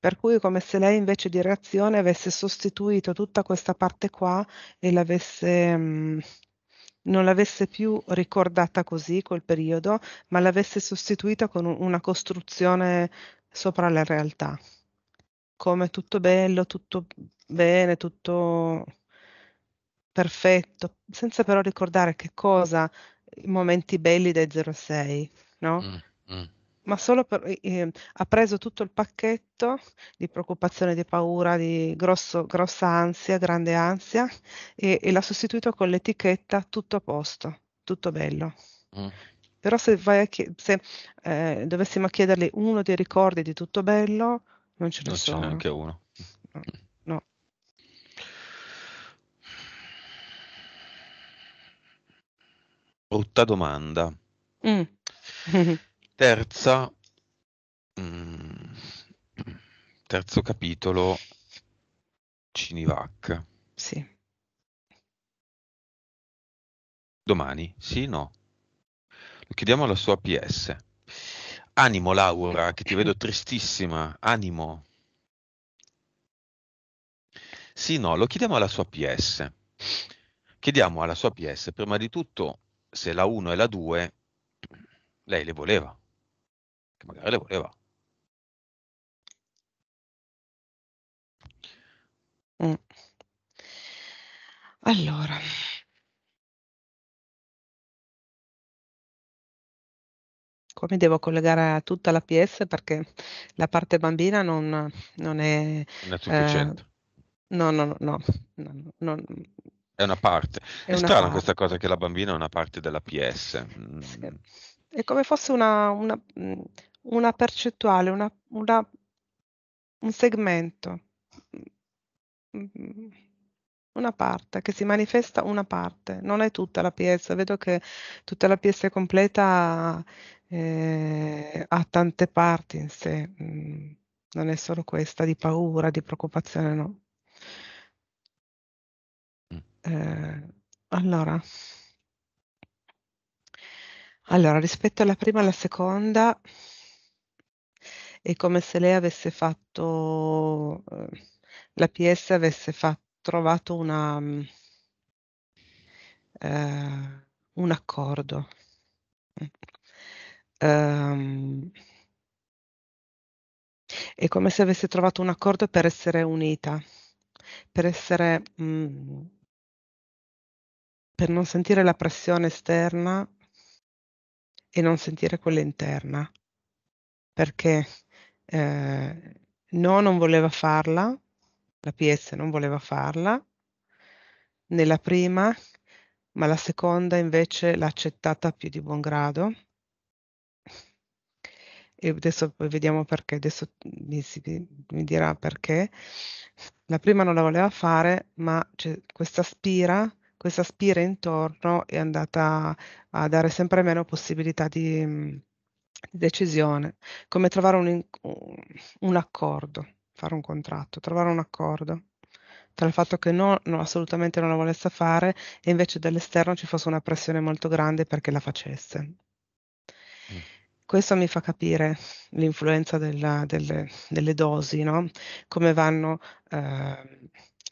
B: per cui come se lei invece di reazione avesse sostituito tutta questa parte qua e l'avesse... Mh, mm, non l'avesse più ricordata così quel periodo, ma l'avesse sostituita con una costruzione sopra la realtà, come tutto bello, tutto bene, tutto perfetto, senza però ricordare che cosa i momenti belli dei 06, no? Mm, mm ma solo per, eh, ha preso tutto il pacchetto di preoccupazione, di paura, di grosso, grossa ansia, grande ansia e, e l'ha sostituito con l'etichetta tutto a posto, tutto bello. Mm. Però se, chied- se eh, dovessimo chiedergli uno dei ricordi di tutto bello, non ce ne non sono. Non c'è neanche uno. No. no.
A: Brutta domanda.
E: Mm.
A: Terza, mh, mm, terzo capitolo, Cinivac. Sì. Domani? Sì, no. Lo chiediamo alla sua PS. Animo Laura, che ti vedo tristissima. Animo. Sì, no, lo chiediamo alla sua PS. Chiediamo alla sua PS, prima di tutto, se la 1 e la 2 lei le voleva magari le voleva.
C: Mm.
D: Allora.
B: Come devo collegare a tutta la PS perché la parte bambina non, non è... Non è sufficiente. Eh, no, no, no, no, no,
A: È una parte. È, è strana questa cosa che la bambina è una parte della PS. Mm. Sì.
B: È come fosse una, una, mm, una percentuale, una, una, un segmento, mm-hmm, una parte, che si manifesta una parte, non è tutta la pièce. Vedo che tutta la pièce completa eh, ha tante parti in sé, mm, non è solo questa di paura, di preoccupazione, no. Mm. Eh, allora. allora, rispetto alla prima e alla seconda, è come se lei avesse fatto, ehm, la PS avesse fatto, trovato una, uh, un accordo. Um, è come se avesse trovato un accordo per essere unita, per essere... Mm, per non sentire la pressione
D: esterna
B: e non sentire quella interna, perché eh, no, non voleva farla, la PS non voleva farla, nella prima, ma la seconda invece l'ha accettata più di buon grado. E adesso poi vediamo perché, adesso mi, si, mi dirà perché. La prima non la voleva fare, ma questa spira, questa spira intorno è andata a dare sempre meno possibilità di, Decisione, come trovare un un accordo, fare un contratto, trovare un accordo tra il fatto che no, no assolutamente non la volesse fare e invece dall'esterno ci fosse una pressione molto grande perché la facesse. Mm. Questo mi fa capire l'influenza della delle delle dosi, no, come vanno, ehm,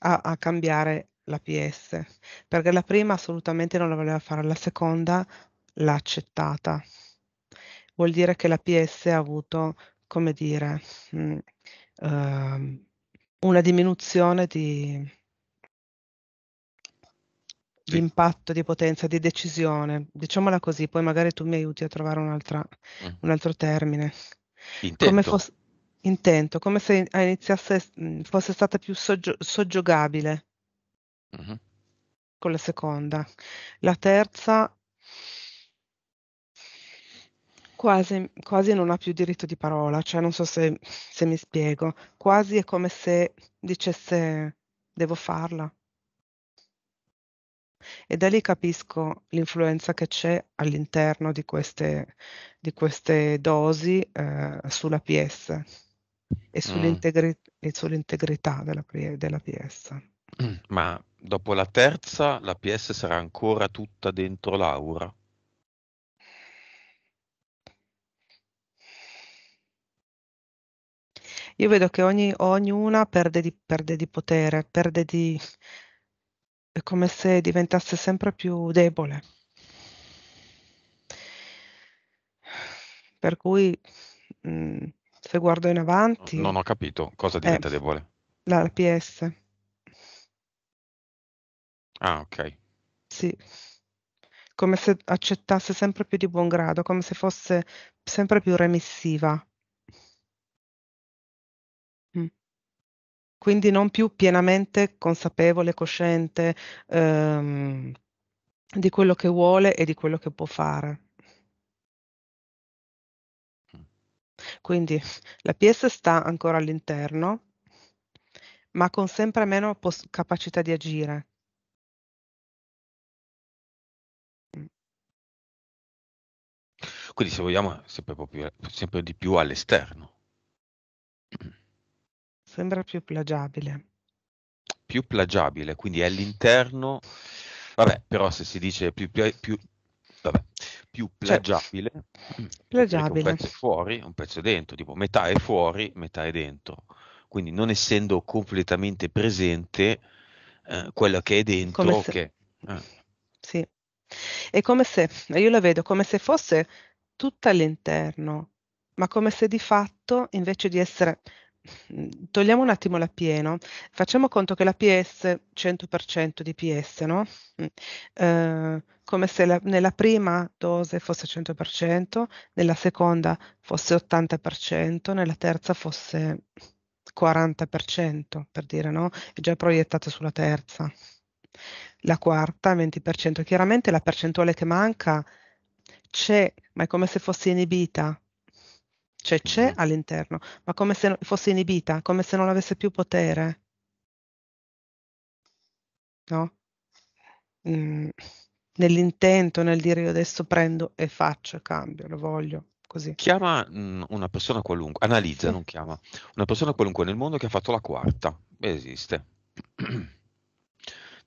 B: a a cambiare PS, perché la prima assolutamente non la voleva fare, la seconda l'ha accettata vuol dire che la PS ha avuto, come dire, mh, mm, ehm, uh, una diminuzione di, sì. impatto, di potenza, di decisione. Diciamola così, poi magari tu mi aiuti a trovare un'altra, mm. un altro termine. Intento. Come fosse, intento, come se iniziasse, mm, fosse stata più soggio, soggiogabile mm-hmm. con la seconda. La terza quasi, quasi non ha più diritto di parola, cioè non so se, se mi spiego, quasi è come se dicesse devo farla. E da lì capisco l'influenza che c'è all'interno di queste, di queste dosi eh, sulla PS e, mm. sull'integri- mm. e sull'integrità della, della PS.
A: Mm. Ma dopo la terza la PS sarà ancora tutta dentro l'aura?
B: io vedo che ogni, ognuna perde di, perde di potere, perde di... è come se diventasse sempre più debole. Per cui mh, mm, se guardo in avanti... Non ho
A: capito cosa eh, diventa eh, debole.
B: La PS. Ah, ok. Sì come se accettasse sempre più di buon grado, come se fosse sempre più remissiva. quindi non più pienamente consapevole, cosciente ehm, di quello che vuole e di quello che può fare. Quindi la PS sta ancora all'interno, ma con sempre meno pos- capacità di agire,
C: quindi se vogliamo sempre, più, sempre, di più all'esterno.
B: Sembra più plagiabile.
A: Più plagiabile, quindi è all'interno... Vabbè, però se si dice più, più, più, vabbè, più plagiabile, cioè, plagiabile. Mm, mm, un pezzo è fuori, un pezzo è dentro, tipo metà è fuori, metà è dentro. Quindi non essendo completamente presente eh, quella che è dentro, se... che... Eh.
B: Sì, è come se, io la vedo come se fosse tutta all'interno, ma come se di fatto, invece di essere togliamo un attimo la P, no? Facciamo conto che la PS 100% di PS, no? Eh, come se la, nella prima dose fosse 100%, nella seconda fosse 80%, nella terza fosse 40%, per dire, no? È già proiettata sulla terza. La quarta 20%. Chiaramente la percentuale che manca c'è, ma è come se fosse inibita cioè c'è mm-hmm. all'interno, ma come se fosse inibita, come se non avesse più potere. No? Mm, nell'intento, nel dire io adesso prendo e faccio e cambio, lo voglio.
A: Così. Chiama mh, mm, una persona qualunque, analizza, sì. non chiama, una persona qualunque nel mondo che ha fatto la quarta, esiste.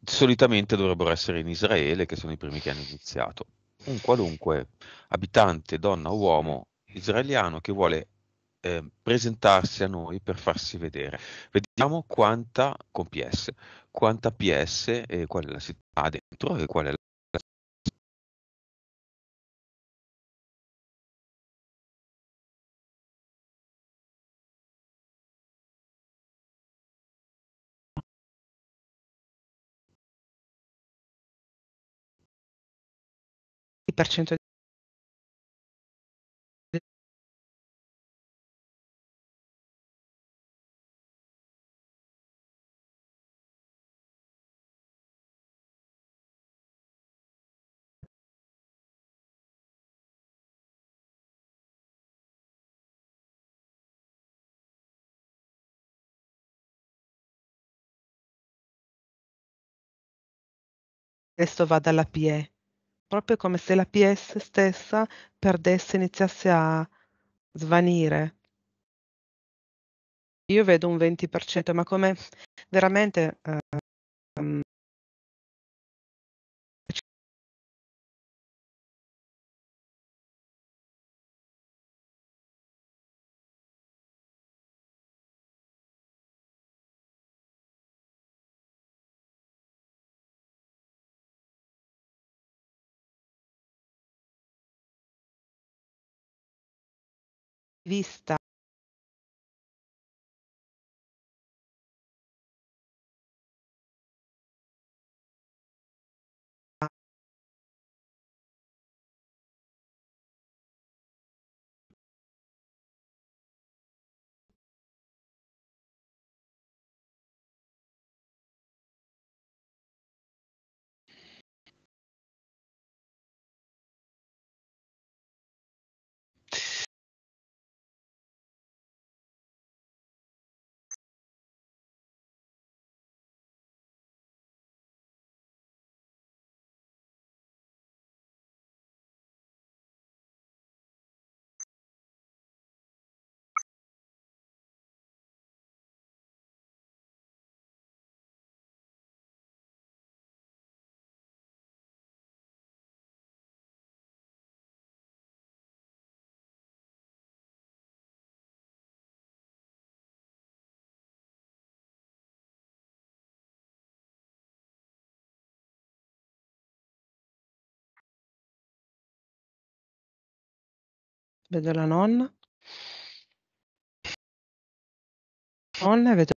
A: Solitamente dovrebbero essere in Israele, che sono i primi che hanno iniziato. Un qualunque abitante, donna o uomo, israeliano che vuole eh, presentarsi a noi per farsi vedere. Vediamo quanta con PS, quanta PS e eh, qual è la città dentro e qual è la
C: per cento
D: questo va dalla PE, proprio come se la
B: PS stessa perdesse, iniziasse a svanire. Io vedo un 20%, ma come veramente eh,
C: vista vedo la nonna. Nonna vedo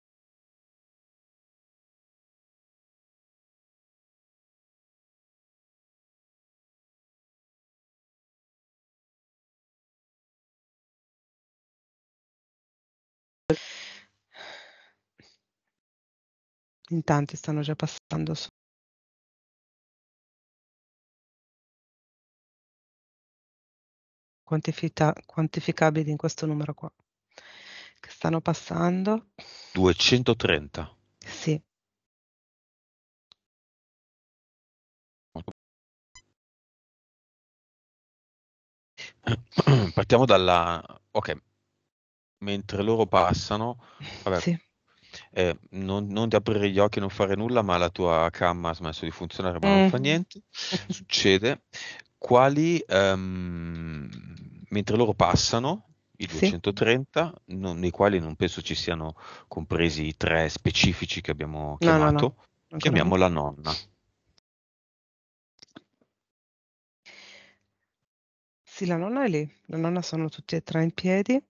C: In tanti stanno già passando su.
B: quantifita- quantificabili in questo numero qua, che stanno passando.
A: 230. Sì. Partiamo dalla... Ok, mentre loro passano... Vabbè, sì. eh, non, non, ti aprire gli occhi e non fare nulla, ma la tua camma ha smesso di funzionare, ma mm. non fa mm. niente. Succede quali um, mentre loro passano i 230, sì. non, nei quali non penso ci siano compresi i tre specifici che abbiamo chiamato, no, no, no. chiamiamo la nonna.
D: Sì, la nonna è lì, la nonna sono tutti e tre in piedi.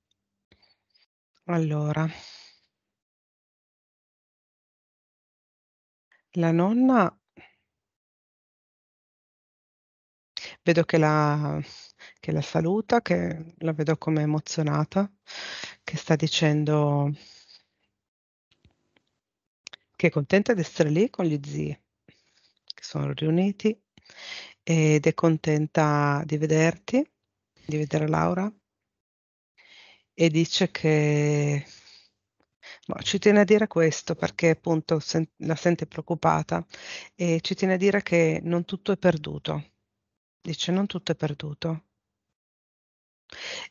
D: Allora,
B: la nonna vedo che la, che la saluta, che la vedo come emozionata, che sta dicendo che è contenta di essere lì con gli zii che sono riuniti ed è contenta di vederti, di vedere Laura e dice che ma ci tiene a dire questo perché appunto sen- la sente preoccupata e ci tiene a dire che non tutto è perduto, dice non tutto è perduto.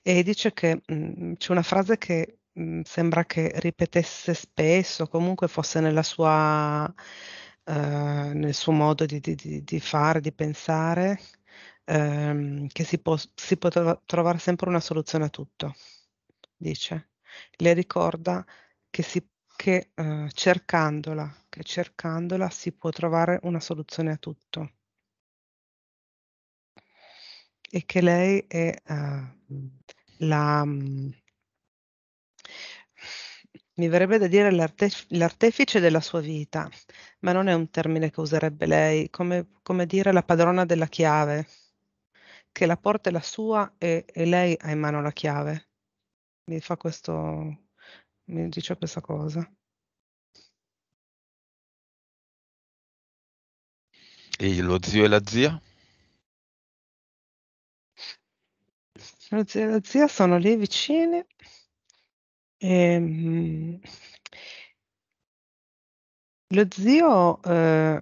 B: E dice che mh, mhmm, c'è una frase che mh, mhmm, sembra che ripetesse spesso, comunque fosse nella sua, uh, nel suo modo di, di, di fare, di pensare, um, che si, po- si può trovare sempre una soluzione a tutto, dice. Le ricorda che, si, che, uh, cercandola, che cercandola si può trovare una soluzione a tutto e che lei è uh, la, mhmm, mi verrebbe da dire l'artef- l'artefice della sua vita, ma non è un termine che userebbe lei, come, come dire la padrona della chiave, che la porta è la sua e, e lei ha in mano la chiave. Mi fa questo, mi dice questa cosa.
C: E lo zio e la zia?
D: Lo zio e la zia sono lì vicine.
B: E, ehm, Lo zio, uhm,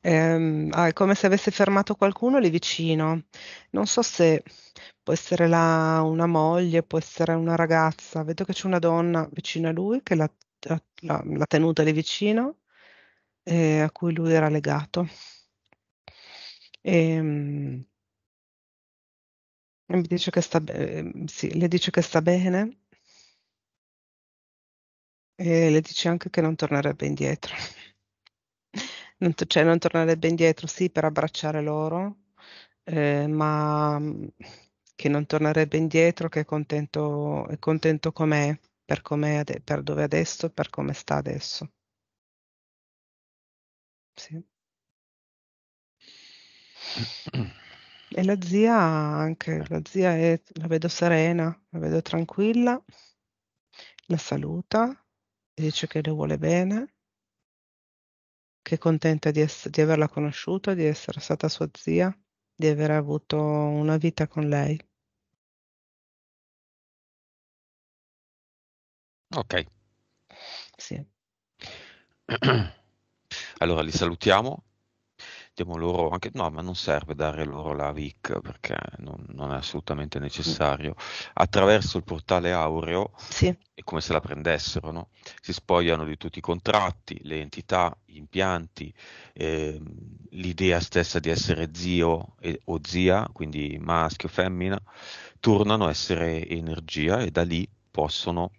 B: ehm, è come se avesse fermato qualcuno lì vicino. Non so se può essere la una moglie, può essere una ragazza. Vedo che c'è una donna vicino a lui che l'ha l'ha l'ha tenuta lì vicino, ehm, a cui lui era legato. Ehm mi dice che sta be ehm, sì, le dice che sta bene. E le dice anche che non tornerebbe indietro. Non cioè non tornerebbe indietro, sì, per abbracciare loro, eh, ma mm, che non tornerebbe indietro, che è contento, è contento com'è, per, com per dove adesso, per come sta adesso. Sì. E la zia anche, eh. la zia è, la vedo serena, la vedo tranquilla, la saluta, dice che le vuole bene, che è contenta di, ess- di averla conosciuta, di essere stata sua zia, di aver avuto
D: una vita con lei. Ok. Sì.
A: Allora li salutiamo diamo loro anche, no, ma non serve dare loro la VIC perché non, non è assolutamente mm. necessario. Attraverso il portale Aureo sì. è come se la prendessero, no? si spogliano di tutti i contratti, le entità, gli impianti, eh, l'idea stessa di essere zio e, o zia, quindi maschio, o femmina, tornano a essere energia e da lì possono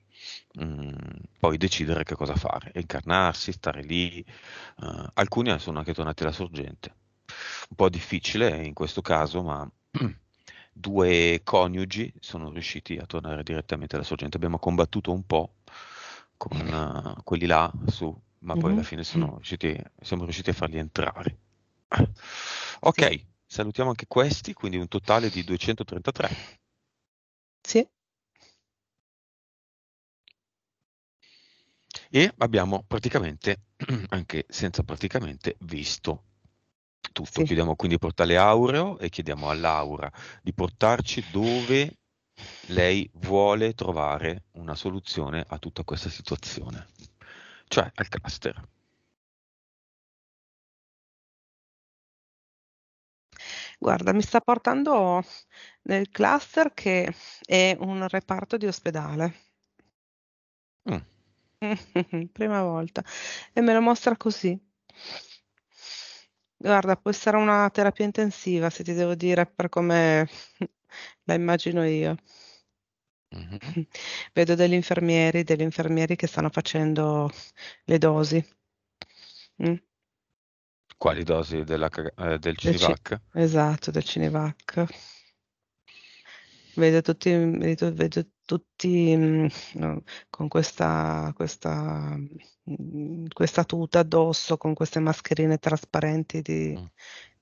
A: mh, mm, poi decidere che cosa fare, incarnarsi, stare lì. Uh, alcuni sono anche tornati alla sorgente. Un po' difficile in questo caso, ma due coniugi sono riusciti a tornare direttamente alla sorgente. Abbiamo combattuto un po' con uh, quelli là su, ma mm-hmm. poi alla mm-hmm. fine mm. riusciti, siamo riusciti a farli entrare. Ok, sì. salutiamo anche questi, quindi un totale di 233. Sì. e abbiamo praticamente, anche senza praticamente, visto tutto. Sì. Chiudiamo quindi il portale Aureo e chiediamo a Laura di portarci dove lei vuole trovare una soluzione a tutta questa situazione, cioè al cluster.
D: Guarda, mi sta portando
B: nel cluster che è un reparto di ospedale. Mm. Prima volta. E me lo mostra così. Guarda, può essere una terapia intensiva, se ti devo dire, per come la immagino io. Mh-mh. Vedo degli infermieri, degli infermieri che stanno facendo le dosi. Mh. Mm.
A: Quali dosi dell'H ehm, del Del ci
B: esatto, del Cinevac vedo tutti, vedo tutti mm, no, con questa, questa, mm, questa, tuta addosso, con queste mascherine trasparenti di, mm.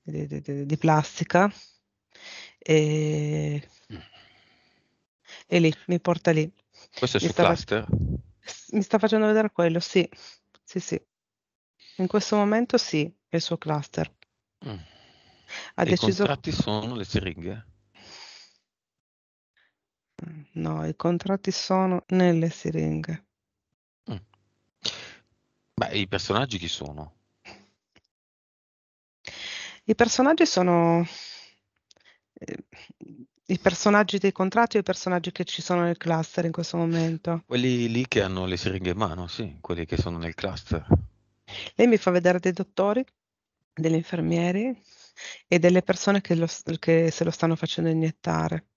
B: di, di, di plastica. E, e, lì, mi porta lì. Questo è mi su sta
A: cluster? Fac-
B: mi sta facendo vedere quello, sì. Sì, sì. In questo momento sì, è il suo cluster. Mm. Ha e deciso...
A: I contratti sono le siringhe?
B: no, i contratti sono nelle siringhe. Mm.
A: Beh, i personaggi chi sono?
B: I personaggi sono eh, i personaggi dei contratti o i personaggi che ci sono nel cluster in questo momento?
A: Quelli lì che hanno le siringhe in mano, sì, quelli che sono nel cluster.
B: Lei mi fa vedere dei dottori, degli infermieri e delle persone che, lo, che se lo stanno facendo iniettare.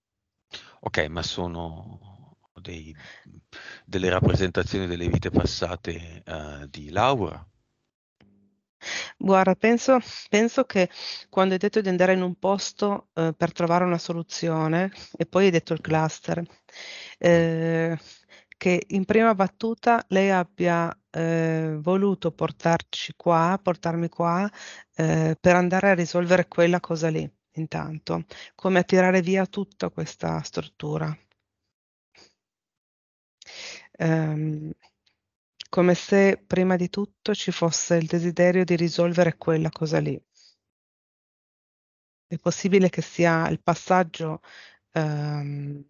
A: Ok, ma sono dei delle rappresentazioni delle vite passate, uhm, di Laura?
B: Guarda, penso penso che quando hai detto di andare in un posto, uhm, per trovare una soluzione e poi hai detto il cluster, ehm, che in prima battuta lei abbia, ehm, voluto portarci qua portarmi qua, ehm, per andare a risolvere quella cosa lì intanto, come attirare via tutta questa struttura. Um, come se prima di tutto ci fosse il desiderio di risolvere quella cosa lì. È possibile che sia il passaggio um,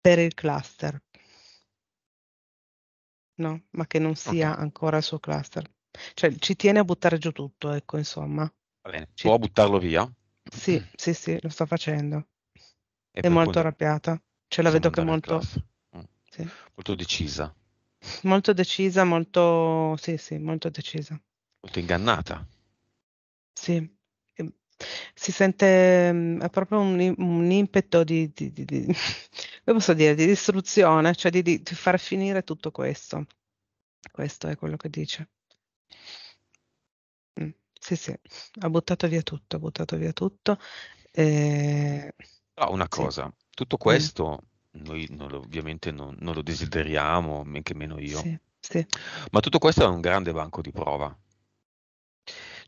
B: per il cluster, no? Ma che non sia okay. ancora il suo cluster. Cioè ci tiene a buttare giù tutto, ecco, insomma.
A: Va bene, ci... può buttarlo via?
B: Sì, sì, sì, lo sto facendo. E è molto arrabbiata, ce la vedo che è molto...
A: Mm. Sì. Molto decisa.
B: Molto decisa, molto... Sì, sì, molto decisa.
A: Molto ingannata.
B: Sì, ehm, si sente ha mm, proprio un, un impeto di, di, di, di, dire, di distruzione, cioè di, far finire tutto questo. Questo è quello che dice. Sì, sì, ha buttato via tutto, ha buttato via tutto. Eh...
A: No, una cosa, sì. tutto mm. questo mm. noi non lo, ovviamente non, non, lo desideriamo, neanche meno io, sì, sì. ma tutto questo è un grande banco di prova.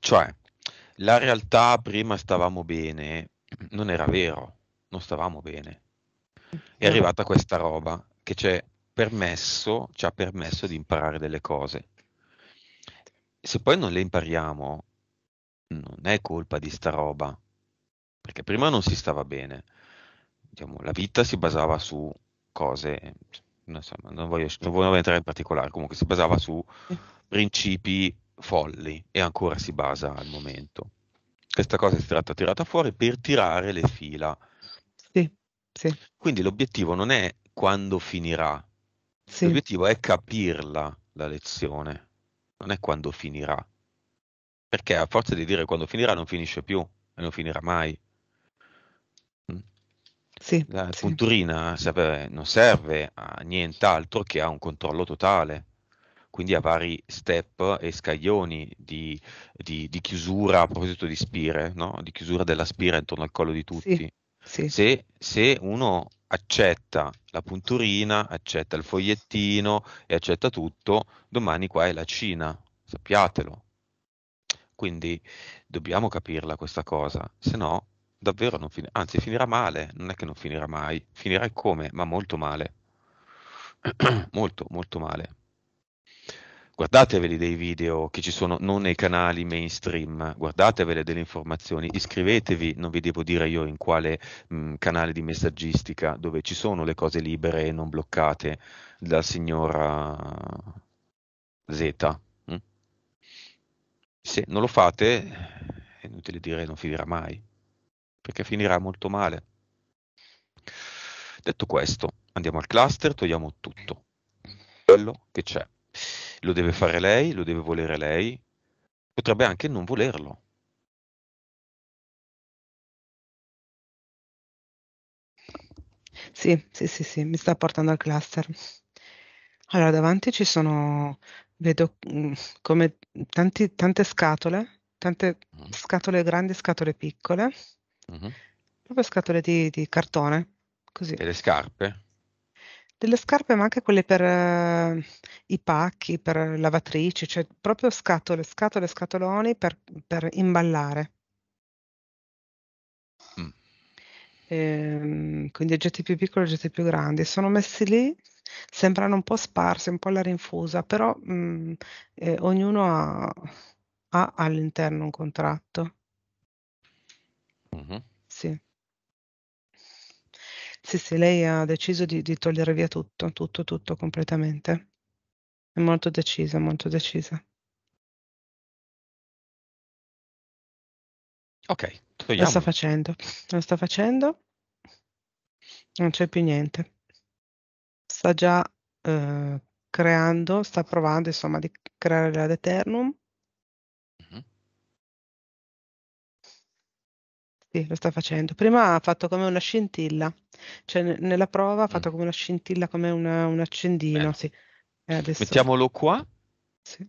A: Cioè, la realtà prima stavamo bene, non era vero, non stavamo bene. È arrivata questa roba che ci, permesso, ci ha permesso di imparare delle cose. Se poi non le impariamo, non è colpa di sta roba, perché prima non si stava bene, diciamo, la vita si basava su cose, non, so, non, voglio, non voglio entrare in particolare, comunque si basava su principi folli e ancora si basa al momento. Questa cosa è stata tirata fuori per tirare le fila. Sì, sì. Quindi l'obiettivo non è quando finirà, sì. l'obiettivo è capirla la lezione, non è quando finirà perché a forza di dire quando finirà non finisce più e non finirà mai. Mm. Sì, la sì. punturina serve, non serve a nient'altro che a un controllo totale, quindi a vari step e scaglioni di, di, di chiusura, a proposito di spire, no? di chiusura della spira intorno al collo di tutti. Sì, se, se uno accetta la punturina, accetta il fogliettino e accetta tutto, domani qua è la Cina, sappiatelo quindi dobbiamo capirla questa cosa, se no davvero non finirà, anzi finirà male, non è che non finirà mai, finirà come, ma molto male, molto molto male. Guardateveli dei video che ci sono non nei canali mainstream, guardatevele delle informazioni, iscrivetevi, non vi devo dire io in quale mh, canale di messaggistica dove ci sono le cose libere e non bloccate dal signora Z se non lo fate, è inutile dire non finirà mai, perché finirà molto male. Detto questo, andiamo al cluster, togliamo tutto quello che c'è. Lo deve fare lei, lo deve volere lei, potrebbe anche non volerlo.
B: Sì, sì, sì, sì, mi sta portando al cluster. Allora, davanti ci sono vedo mh, mm, come tanti, tante scatole, tante mm. scatole grandi, scatole piccole, mm-hmm. proprio scatole di, di cartone, così.
A: E le scarpe?
B: Delle scarpe, ma anche quelle per uh, i pacchi, per lavatrici, cioè proprio scatole, scatole, scatoloni per, per imballare. Mm. E, ehm, quindi oggetti più piccoli, oggetti più grandi. Sono messi lì sembrano un po' sparse, un po' alla rinfusa, però mh, mm, eh, ognuno ha, ha all'interno un contratto. Mhm. Sì. Sì, sì, lei ha deciso di, di togliere via tutto, tutto, tutto completamente. È molto decisa, molto decisa.
D: Ok, togliamo. Lo sta facendo, lo
B: sta facendo, non c'è più niente sta già eh, creando, sta provando insomma di creare la eternum. Mm-hmm. Sì, lo sta facendo. Prima ha fatto come una scintilla, cioè n- nella prova ha fatto mm. come una scintilla, come una, un accendino. Sì. Adesso...
A: Mettiamolo qua. Sì.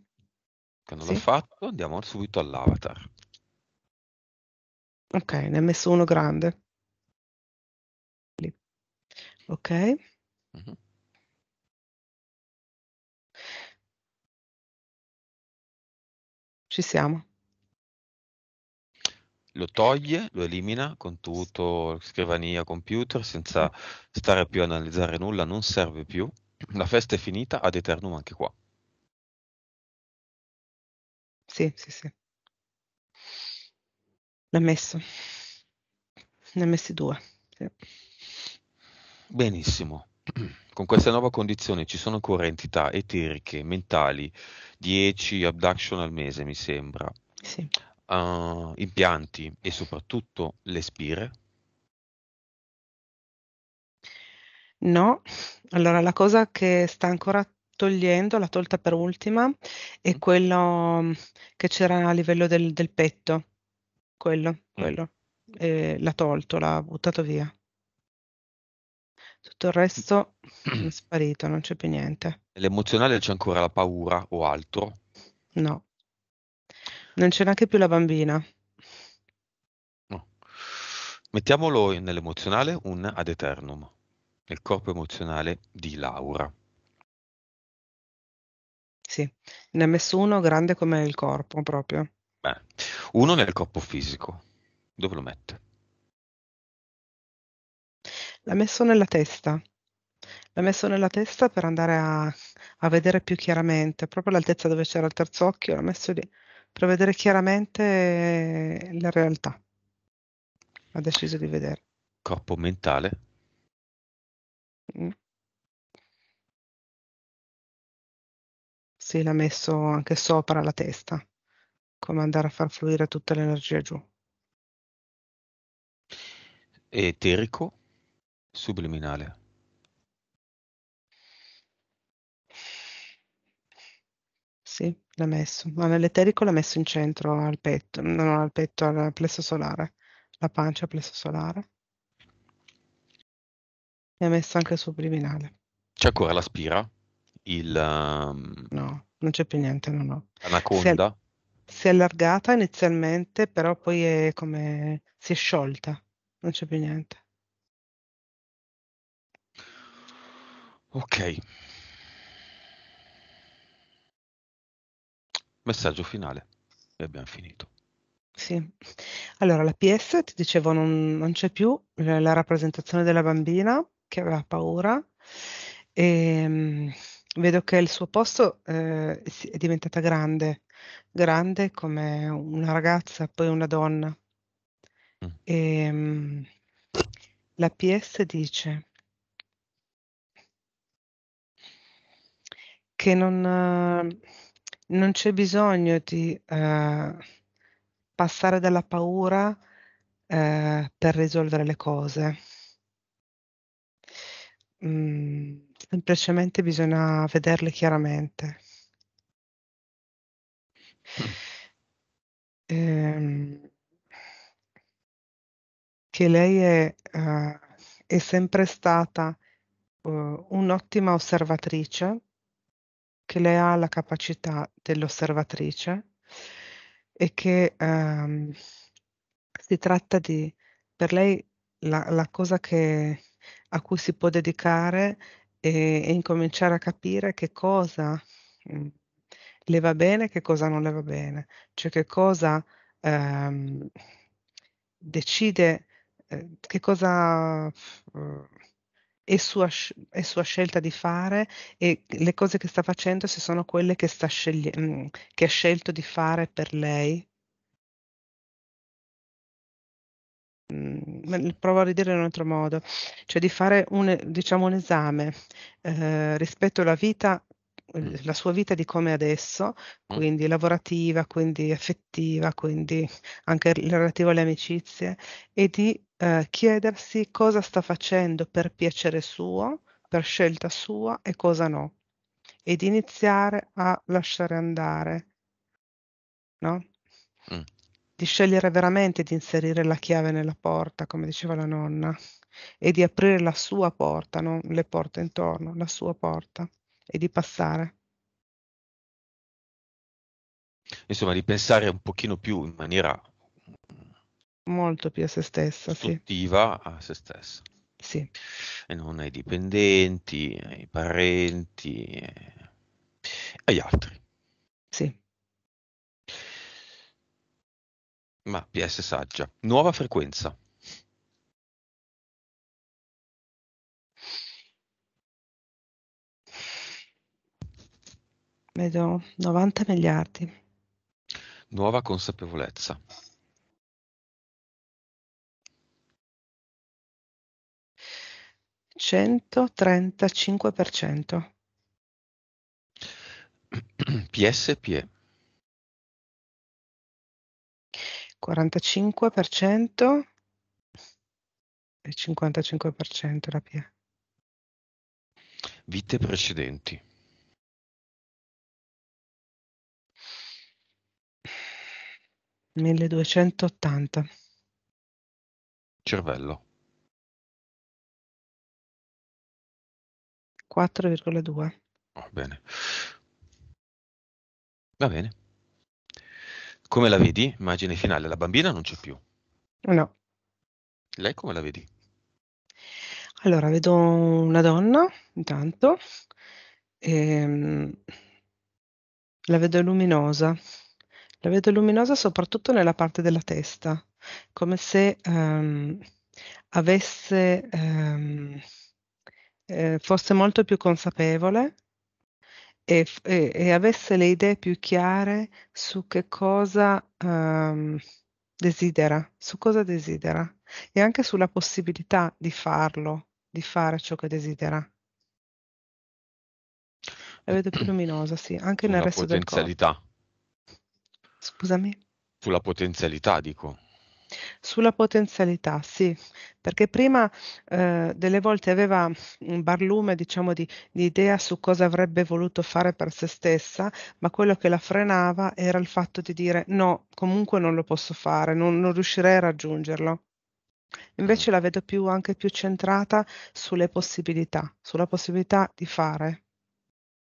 A: Che sì. l'ho fatto, andiamo subito all'avatar.
B: Ok, ne ha messo uno grande.
D: Lì. Ok. Mm-hmm.
B: Ci siamo.
A: Lo toglie, lo elimina con tutto, scrivania, computer, senza stare più a analizzare nulla, non serve più. La festa è finita ad eternum anche qua.
B: Sì, sì, sì. L'ha messo. Ne ha messi due. Sì.
A: Benissimo. Con questa nuova condizione ci sono ancora entità eteriche, mentali, 10 abduction al mese mi sembra, sì. uh, impianti e soprattutto le spire?
B: No, allora la cosa che sta ancora togliendo, l'ha tolta per ultima, è mm. quello mm, che c'era a livello del, del petto, quello, mm. quello. Eh, l'ha tolto, l'ha buttato via. Tutto il resto è sparito, non c'è più niente.
A: Nell'emozionale c'è ancora la paura o altro?
B: No. Non c'è neanche più la bambina.
A: No. Mettiamolo nell'emozionale un ad eternum, nel corpo emozionale di Laura.
B: Sì, ne ha messo uno grande come il corpo proprio.
A: Beh, uno nel corpo fisico. Dove lo mette?
B: L'ha messo nella testa. L'ha messo nella testa per andare a, a vedere più chiaramente, proprio all'altezza dove c'era il terzo occhio, l'ha messo lì per vedere chiaramente eh, la realtà. Ha deciso di vedere.
A: Corpo mentale.
B: Mm.
D: Sì, l'ha messo anche sopra la testa, come andare a far fluire tutta l'energia giù.
A: Eterico? subliminale
B: Sì, l'ha messo. Ma nell'eterico l'ha messo in centro al petto, non al petto, al plesso solare, la pancia al plesso solare. E ha messo anche il subliminale.
A: C'è ancora l'aspira? Il... Um...
B: No, non c'è più niente, no, no.
A: L'anaconda?
B: si è allargata inizialmente, però poi è come... si è sciolta, non c'è più niente.
A: Ok. Messaggio finale e abbiamo finito.
B: Sì, allora la PS ti dicevo non, non c'è più la, rappresentazione della bambina che aveva paura e ehm, vedo che il suo posto eh, è diventata grande, grande come una ragazza, e poi una donna. Mm. E, ehm, la PS dice Che non ehm, non c'è bisogno di, ehm, passare dalla paura, ehm, per risolvere le cose. Mhmm, semplicemente bisogna vederle chiaramente. Mh. Ehm che lei è ehm, è sempre stata, uhm, un'ottima osservatrice che lei ha la capacità dell'osservatrice e che ehm, si tratta di, per lei la, la cosa che, a cui si può dedicare e, e incominciare a capire che cosa mh, mm, le va bene e che cosa non le va bene, cioè che cosa ehm, decide, eh, che cosa... Eh, è sua, è sua, scelta di fare e le cose che sta facendo se sono quelle che, sta sceglie, mm, che ha scelto di fare per lei. Mm, provo a ridire in un altro modo, cioè di fare un, diciamo, un esame eh, rispetto alla vita Mm. la sua vita di come adesso, mm. quindi lavorativa, quindi affettiva, quindi anche relativa alle amicizie, e di eh, chiedersi cosa sta facendo per piacere suo, per scelta sua e cosa no, e di iniziare a lasciare andare, no? Mm. Di scegliere veramente di inserire la chiave nella porta, come diceva la nonna, e di aprire la sua porta, non le porte intorno, la sua porta e di passare.
A: Insomma, di pensare un pochino più in maniera
B: molto più a se stessa,
A: attiva sì. a se stessa. Sì. E non ai dipendenti, ai parenti, eh, agli altri. Sì. Ma PS saggia, nuova frequenza.
B: vedo 90 miliardi.
A: Nuova consapevolezza.
D: Centotrentacinque per cento.
C: PSPE.
D: 45 per cento e 55 per cento la PE.
C: Vite precedenti.
D: 1280.
C: Cervello. 4,2.
A: Va ah, bene. Va bene. Come la vedi? Immagine finale. La bambina non c'è più. No. Lei come la vedi?
B: Allora, vedo una donna, intanto. Ehm, la vedo luminosa. La vedo luminosa soprattutto nella parte della testa, come se um, avesse, um, eh, fosse molto più consapevole e, e, e, avesse le idee più chiare su che cosa um, desidera, su cosa desidera e anche sulla possibilità di farlo, di fare ciò che desidera. La vedo più luminosa, sì, anche Una nel resto del corpo. potenzialità. Scusami?
A: Sulla potenzialità, dico.
B: Sulla potenzialità, sì, perché prima eh, delle volte aveva un barlume, diciamo, di, di, idea su cosa avrebbe voluto fare per se stessa, ma quello che la frenava era il fatto di dire no, comunque non lo posso fare, non, non riuscirei a raggiungerlo. Invece mm. la vedo più, anche più centrata sulle possibilità, sulla possibilità di fare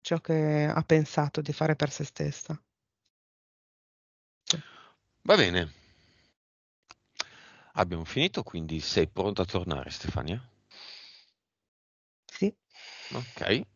B: ciò che ha pensato di fare per se stessa.
A: Va bene. Abbiamo finito, quindi sei pronta a tornare, Stefania? Sì. Ok.